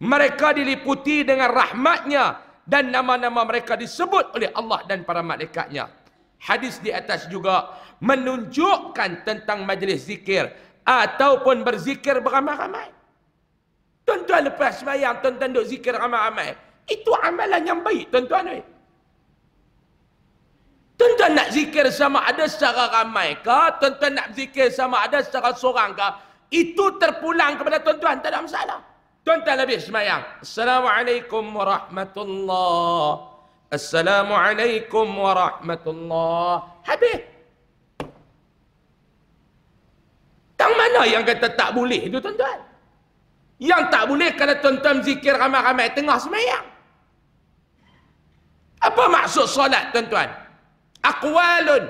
B: Mereka diliputi dengan rahmatnya dan nama-nama mereka disebut oleh Allah dan para malaikatnya hadis di atas juga menunjukkan tentang majlis zikir ataupun berzikir beramai-ramai. Tuan-tuan lepas bayang, tuan-tuan duduk zikir ramai-ramai. Itu amalan yang baik, tuan-tuan. Tuan-tuan nak zikir sama ada secara ramai ke? Tuan-tuan nak zikir sama ada secara seorang ke? Itu terpulang kepada tuan-tuan, tak ada masalah. Tuan-tuan lebih semayang. Assalamualaikum warahmatullahi السلام عليكم ورحمة الله habis Yang mana yang kata tak boleh tu tuan-tuan yang tak boleh kalau tuan-tuan zikir ramai-ramai tengah semayang apa maksud solat tuan-tuan aqwalun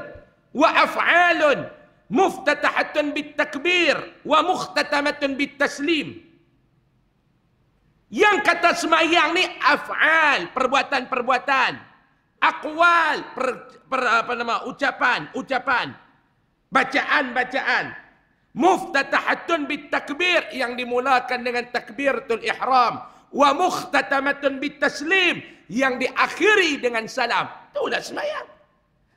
B: wa af'alun muftatahatun bit takbir wa mukhtatamatun bit taslim. Yang kata semayang ni af'al, perbuatan-perbuatan. Aqwal, per, per, apa nama, ucapan, ucapan. Bacaan-bacaan. Muftatahatun bitakbir yang dimulakan dengan takbir tul ihram. Wa muhtatamatun bitaslim yang diakhiri dengan salam. Itulah semayang.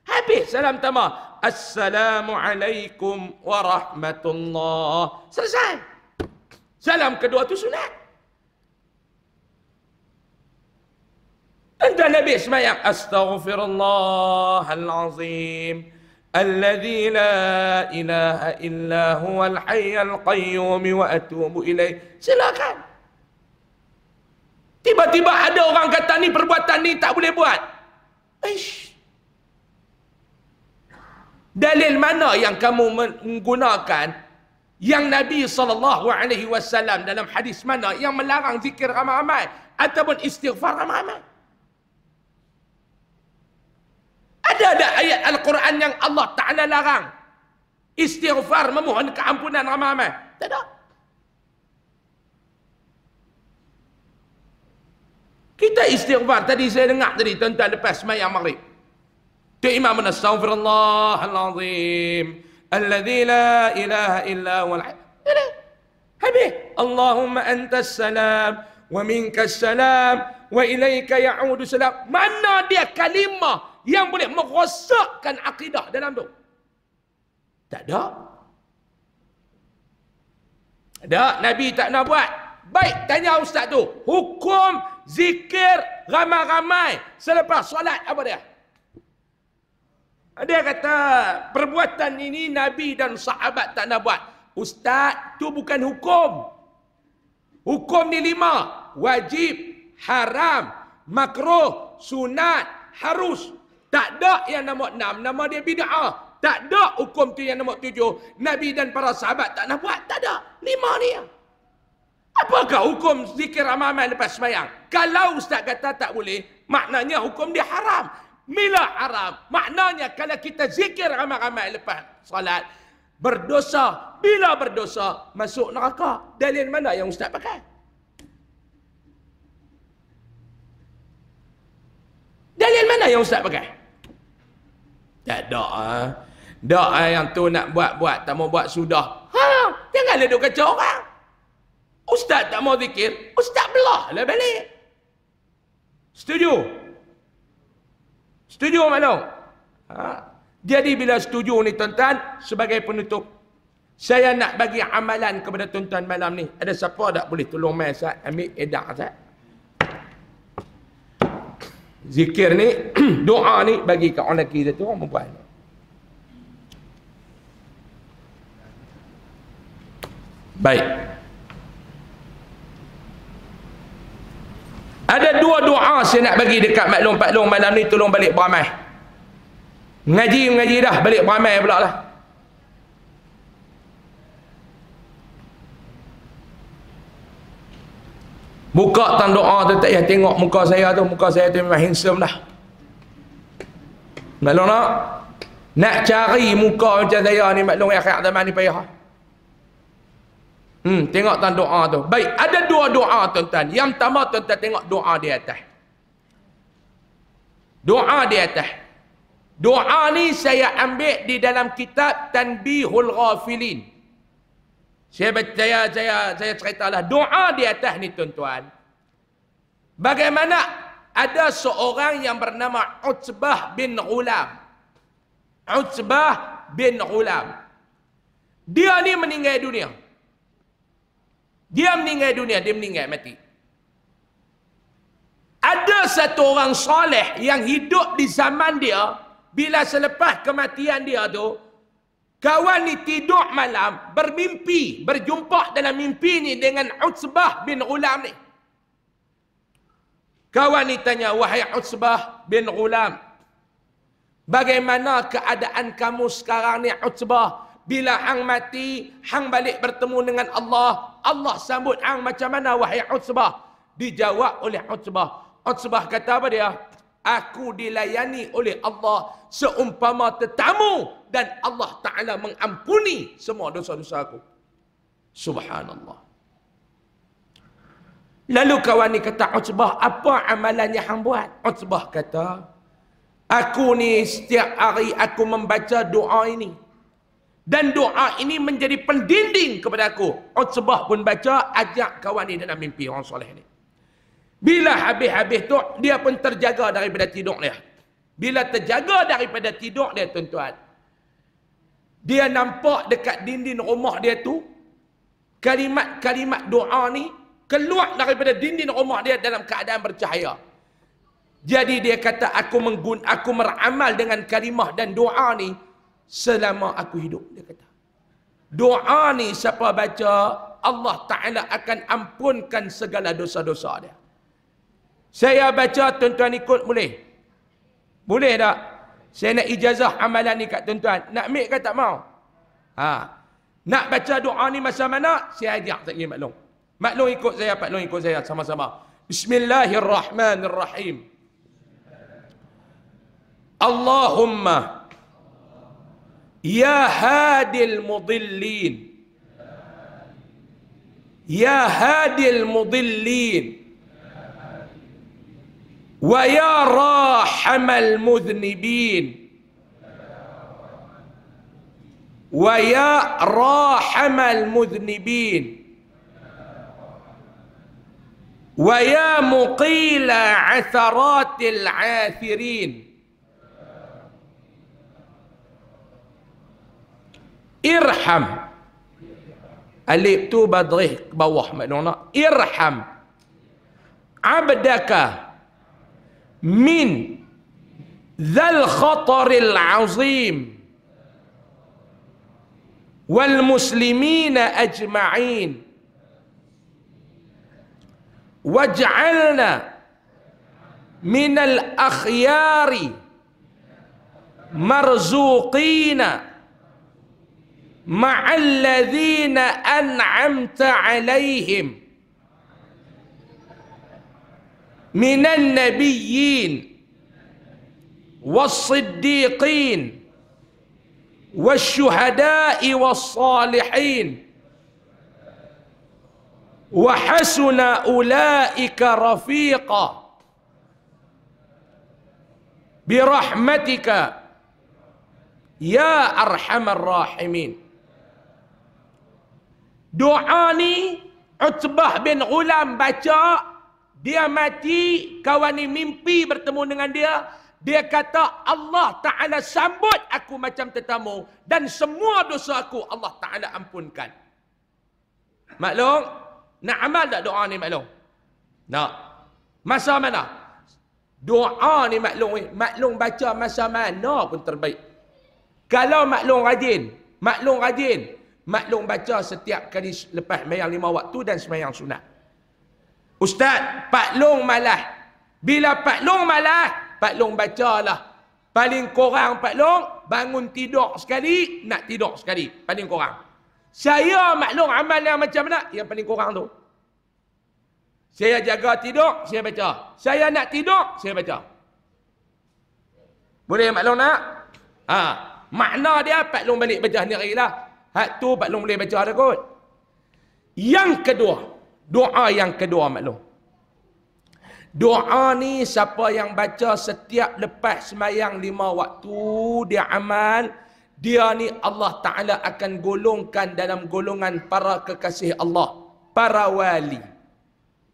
B: Habis salam tama. Assalamualaikum warahmatullahi Selesai. Salam kedua tu sunat. أنت نبي سمعك أستغفر الله العظيم الذي لا إله إلا هو الحي القيوم وأتوب إليه سلاكان Tiba-tiba ada orang kata ni perbuatan ni tak boleh buat. Ish. Dalil mana yang kamu menggunakan yang Nabi sallallahu alaihi wasallam dalam hadis mana yang melarang zikir ramai-ramai ataupun istighfar ramai-ramai? ada ada ayat Al-Quran yang Allah Ta'ala larang? Istighfar memohon keampunan ramai-ramai. Tak ada. Kita istighfar. Tadi saya dengar tadi tentang tuan lepas semayang maghrib. Tuan Imam mana? Astaghfirullah al-azim. Alladhi la ilaha illa wal Habis. Allahumma antas salam. Wa minkas salam. Wa ilaika ya'udu salam. Mana dia kalimah? yang boleh merosakkan akidah dalam tu. Tak ada. Tak, Nabi tak nak buat. Baik, tanya ustaz tu. Hukum zikir ramai-ramai selepas solat apa dia? Dia kata, perbuatan ini Nabi dan sahabat tak nak buat. Ustaz, tu bukan hukum. Hukum ni lima. Wajib, haram, makruh, sunat, harus. Tak ada yang nama enam. Nama dia bida'ah. Tak ada hukum tu yang nama tujuh. Nabi dan para sahabat tak nak buat. Tak ada. Lima ni. Apakah hukum zikir amaman lepas semayang? Kalau ustaz kata tak boleh, maknanya hukum dia haram. Mila haram. Maknanya kalau kita zikir ramai-ramai lepas salat, berdosa. Bila berdosa, masuk neraka. Dalil mana yang ustaz pakai? Dalil mana yang ustaz pakai? Tak ada ah. Dak ah yang tu nak buat-buat, tak mau buat sudah. Ha, janganlah duk kacau orang. Ustaz tak mau zikir, ustaz belah lah balik. Setuju? Setuju maklum? Ha? Jadi bila setuju ni tuan-tuan, sebagai penutup, saya nak bagi amalan kepada tuan-tuan malam ni. Ada siapa tak boleh tolong main saya ambil edak saya? zikir ni *clears throat* doa ni bagi ke orang lelaki tu orang perempuan baik ada dua doa saya nak bagi dekat maklum paklum malam ni tolong balik beramai ngaji mengaji dah balik beramai pula lah buka tang doa tu tak payah tengok muka saya tu muka saya tu memang handsome dah maklum nak nak cari muka macam saya ni maklum akhir zaman ni payah hmm tengok tang doa tu baik ada dua doa tuan-tuan yang pertama tuan-tuan tengok doa di atas doa di atas doa ni saya ambil di dalam kitab tanbihul ghafilin saya percaya, saya, saya ceritalah doa di atas ni tuan-tuan. Bagaimana ada seorang yang bernama Utsbah bin Ghulam. Utsbah bin Ghulam. Dia ni meninggal dunia. Dia meninggal dunia, dia meninggal mati. Ada satu orang soleh yang hidup di zaman dia, bila selepas kematian dia tu, Kawan ni tidur malam, bermimpi, berjumpa dalam mimpi ni dengan Utsbah bin Ghulam ni. Kawan ni tanya, wahai Utsbah bin Ghulam, bagaimana keadaan kamu sekarang ni Utsbah? Bila hang mati, hang balik bertemu dengan Allah, Allah sambut hang macam mana wahai Utsbah? Dijawab oleh Utsbah. Utsbah kata apa dia? Aku dilayani oleh Allah seumpama tetamu dan Allah Ta'ala mengampuni semua dosa-dosa aku. Subhanallah. Lalu kawan ni kata Utsbah, apa amalannya hang buat? Utsbah kata, aku ni setiap hari aku membaca doa ini. Dan doa ini menjadi pendinding kepada aku. Utsbah pun baca, ajak kawan ni dalam mimpi orang soleh ni. Bila habis-habis tu, dia pun terjaga daripada tidur dia. Bila terjaga daripada tidur dia tuan-tuan. Dia nampak dekat dinding rumah dia tu. Kalimat-kalimat doa ni. Keluar daripada dinding rumah dia dalam keadaan bercahaya. Jadi dia kata aku menggun aku meramal dengan kalimah dan doa ni selama aku hidup dia kata. Doa ni siapa baca Allah Taala akan ampunkan segala dosa-dosa dia. Saya baca tuan-tuan ikut boleh. Boleh tak? Saya nak ijazah amalan ni kat tuan-tuan. Nak ambil ke tak mau? Ha. Nak baca doa ni masa mana? Saya ajak tak ingin maklum. Maklum ikut saya, maklum ikut saya sama-sama. Bismillahirrahmanirrahim. Allahumma Ya hadil mudillin Ya hadil mudillin ويا راحم المذنبين ويا راحم المذنبين ويا مقيل عثرات العاثرين ارحم اللي توبة ضيق بوح منونا ارحم عبدك من ذا الخطر العظيم والمسلمين اجمعين واجعلنا من الاخيار مرزوقين مع الذين انعمت عليهم من النبيين والصديقين والشهداء والصالحين وحسن أولئك رفيقا برحمتك يا أرحم الراحمين دعاني عتبة بن غلام بكاء Dia mati, kawan ni mimpi bertemu dengan dia. Dia kata, Allah Ta'ala sambut aku macam tetamu. Dan semua dosa aku, Allah Ta'ala ampunkan. Maklum? Nak amal tak doa ni maklum? Nak. Masa mana? Doa ni maklum ni. Maklum baca masa mana pun terbaik. Kalau maklum rajin. Maklum rajin. Maklum baca setiap kali lepas mayang lima waktu dan semayang sunat. Ustaz, Pak Long malah. Bila Pak Long malah, Pak Long bacalah. Paling kurang Pak Long, bangun tidur sekali, nak tidur sekali. Paling kurang. Saya maklum amal yang macam mana? Yang paling kurang tu. Saya jaga tidur, saya baca. Saya nak tidur, saya baca. Boleh Pak Long nak? Ha. Makna dia, Pak Long balik baca ni lah. Hak tu Pak Long boleh baca dah kot. Yang kedua, Doa yang kedua maklum. Doa ni siapa yang baca setiap lepas semayang lima waktu dia amal. Dia ni Allah Ta'ala akan golongkan dalam golongan para kekasih Allah. Para wali.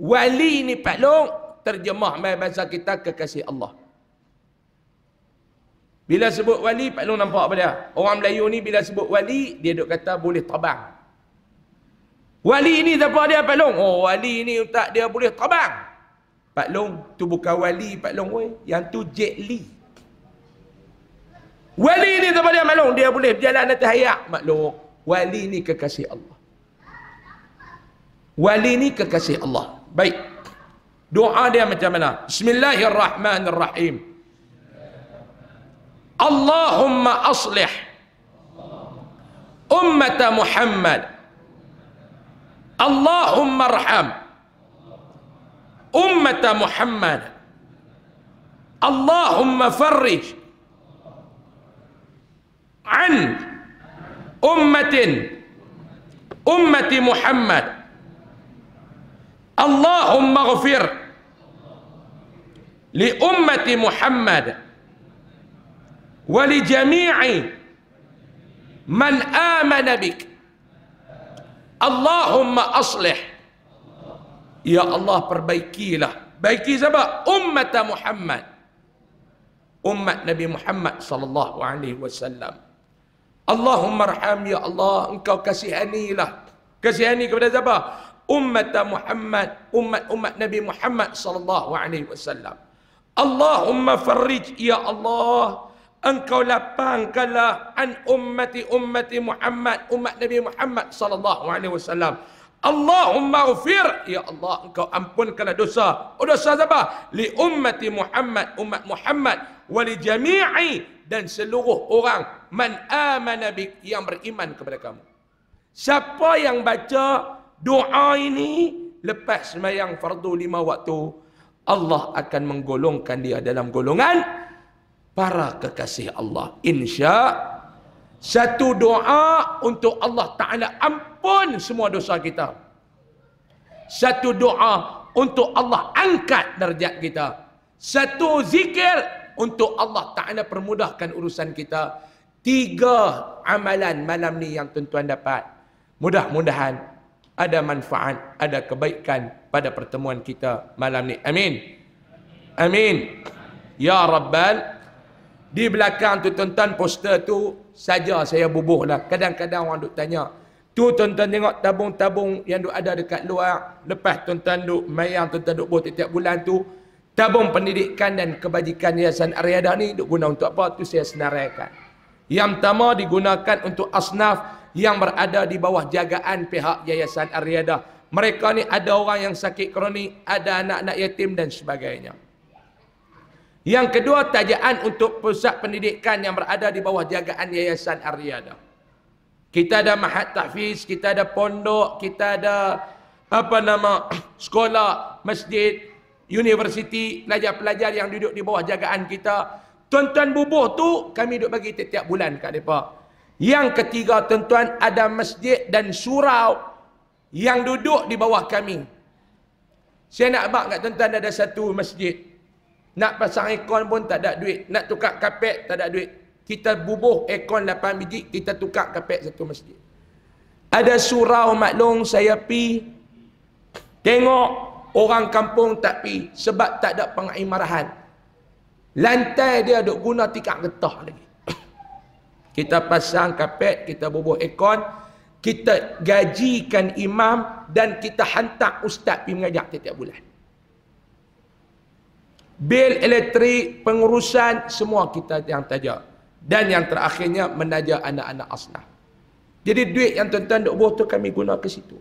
B: Wali ni Pak Long terjemah bahasa kita kekasih Allah. Bila sebut wali, Pak Long nampak apa dia? Orang Melayu ni bila sebut wali, dia duk kata boleh tabang. Wali ni siapa dia Pak Long? Oh wali ni tak dia boleh terbang. Pak Long tu bukan wali Pak Long weh. Yang tu Jet Li. Wali ni siapa dia Pak Long? Dia boleh berjalan atas hayak Pak Long. Wali ni kekasih Allah. Wali ni kekasih Allah. Baik. Doa dia macam mana? Bismillahirrahmanirrahim. Allahumma aslih. Ummata Muhammad. اللهم ارحم أمة محمد اللهم فرج عن أمة أمة محمد اللهم اغفر لأمة محمد ولجميع من آمن بك Allahumma aslih Ya Allah perbaikilah Baiki siapa? Ummat Muhammad Ummat Nabi Muhammad sallallahu alaihi wasallam. Allahumma arham ya Allah engkau kasihanilah. Kasihani kepada siapa? Ummat Muhammad, ummat ummat Nabi Muhammad sallallahu alaihi wasallam. Allahumma farrij ya Allah engkau lapangkanlah an ummati ummati Muhammad umat Nabi Muhammad sallallahu alaihi wasallam Allahumma ghfir ya Allah engkau ampunkanlah dosa oh, dosa siapa li ummati Muhammad umat Muhammad wa li jami'i dan seluruh orang man amana bi yang beriman kepada kamu siapa yang baca doa ini lepas sembahyang fardu lima waktu Allah akan menggolongkan dia dalam golongan para kekasih Allah insya satu doa untuk Allah Ta'ala ampun semua dosa kita satu doa untuk Allah angkat derajat kita satu zikir untuk Allah Ta'ala permudahkan urusan kita tiga amalan malam ni yang tuan-tuan dapat mudah-mudahan ada manfaat ada kebaikan pada pertemuan kita malam ni amin amin ya rabbal di belakang tu tuan-tuan poster tu saja saya bubuh lah. Kadang-kadang orang duk tanya. Tu tuan-tuan tengok tabung-tabung yang duk ada dekat luar. Lepas tuan-tuan duk mayang tuan-tuan duk buat tiap bulan tu. Tabung pendidikan dan kebajikan Yayasan Ariadah ni duk guna untuk apa? Tu saya senaraikan. Yang pertama digunakan untuk asnaf yang berada di bawah jagaan pihak Yayasan Ariadah. Mereka ni ada orang yang sakit kronik, ada anak-anak yatim dan sebagainya. Yang kedua tajaan untuk pusat pendidikan yang berada di bawah jagaan Yayasan Ar-Riyadah. Kita ada mahat tahfiz, kita ada pondok, kita ada apa nama *clears throat* sekolah, masjid, universiti, pelajar-pelajar yang duduk di bawah jagaan kita. Tuan-tuan bubuh tu kami duduk bagi tiap-tiap bulan kat mereka. Yang ketiga tuan-tuan ada masjid dan surau yang duduk di bawah kami. Saya nak bak kat tuan-tuan ada satu masjid. Nak pasang aircon pun tak ada duit. Nak tukar kapet tak ada duit. Kita bubuh aircon 8 biji, kita tukar kapet satu masjid. Ada surau maklum saya pi tengok orang kampung tak pi sebab tak ada marahan. Lantai dia ada guna tikar getah lagi. *coughs* kita pasang kapet, kita bubuh aircon, kita gajikan imam dan kita hantar ustaz pi mengajar tiap-tiap bulan bil elektrik, pengurusan, semua kita yang tajak. Dan yang terakhirnya, menaja anak-anak asnah. Jadi duit yang tuan-tuan duk buah tu kami guna ke situ.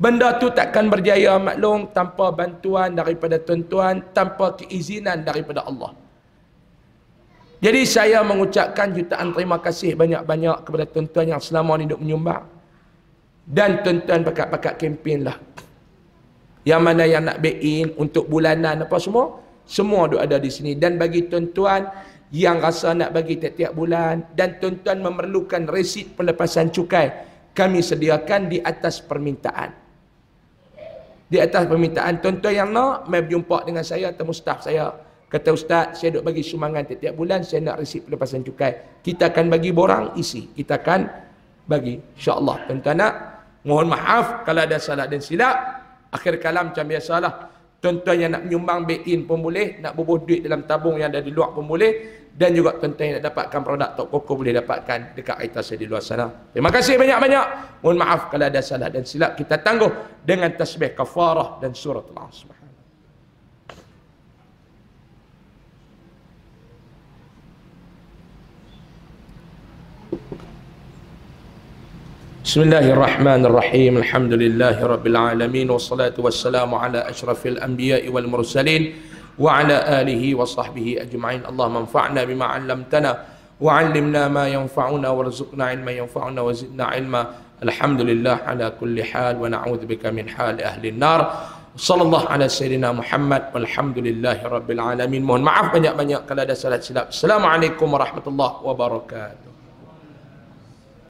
B: Benda tu takkan berjaya maklum tanpa bantuan daripada tuan-tuan, tanpa keizinan daripada Allah. Jadi saya mengucapkan jutaan terima kasih banyak-banyak kepada tuan-tuan yang selama ni duk menyumbang. Dan tuan-tuan pakat-pakat kempen lah. Yang mana yang nak bein untuk bulanan apa semua, semua duk ada di sini dan bagi tuan-tuan yang rasa nak bagi tiap-tiap bulan dan tuan-tuan memerlukan resit pelepasan cukai kami sediakan di atas permintaan di atas permintaan tuan-tuan yang nak mai berjumpa dengan saya atau staf saya kata ustaz saya duk bagi sumangan tiap-tiap bulan saya nak resit pelepasan cukai kita akan bagi borang isi kita akan bagi insyaallah tuan-tuan nak mohon maaf kalau ada salah dan silap akhir kalam macam biasalah tuan-tuan yang nak menyumbang back in pun boleh, nak bubuh duit dalam tabung yang ada di luar pun boleh dan juga tuan-tuan yang nak dapatkan produk Tok Koko boleh dapatkan dekat Aita saya di luar sana. Terima kasih banyak-banyak. Mohon maaf kalau ada salah dan silap kita tangguh dengan tasbih kafarah dan surah al Thank you. بسم الله الرحمن الرحيم الحمد لله رب العالمين والصلاة والسلام على أشرف الأنبياء والمرسلين وعلى آله وصحبه أجمعين اللهم انفعنا بما علمتنا وعلمنا ما ينفعنا وارزقنا علما ينفعنا وزدنا علما الحمد لله على كل حال ونعوذ بك من حال أهل النار صلى الله على سيدنا محمد والحمد لله رب العالمين مهن معاف من banyak kalau ada سلام عليكم ورحمة الله وبركاته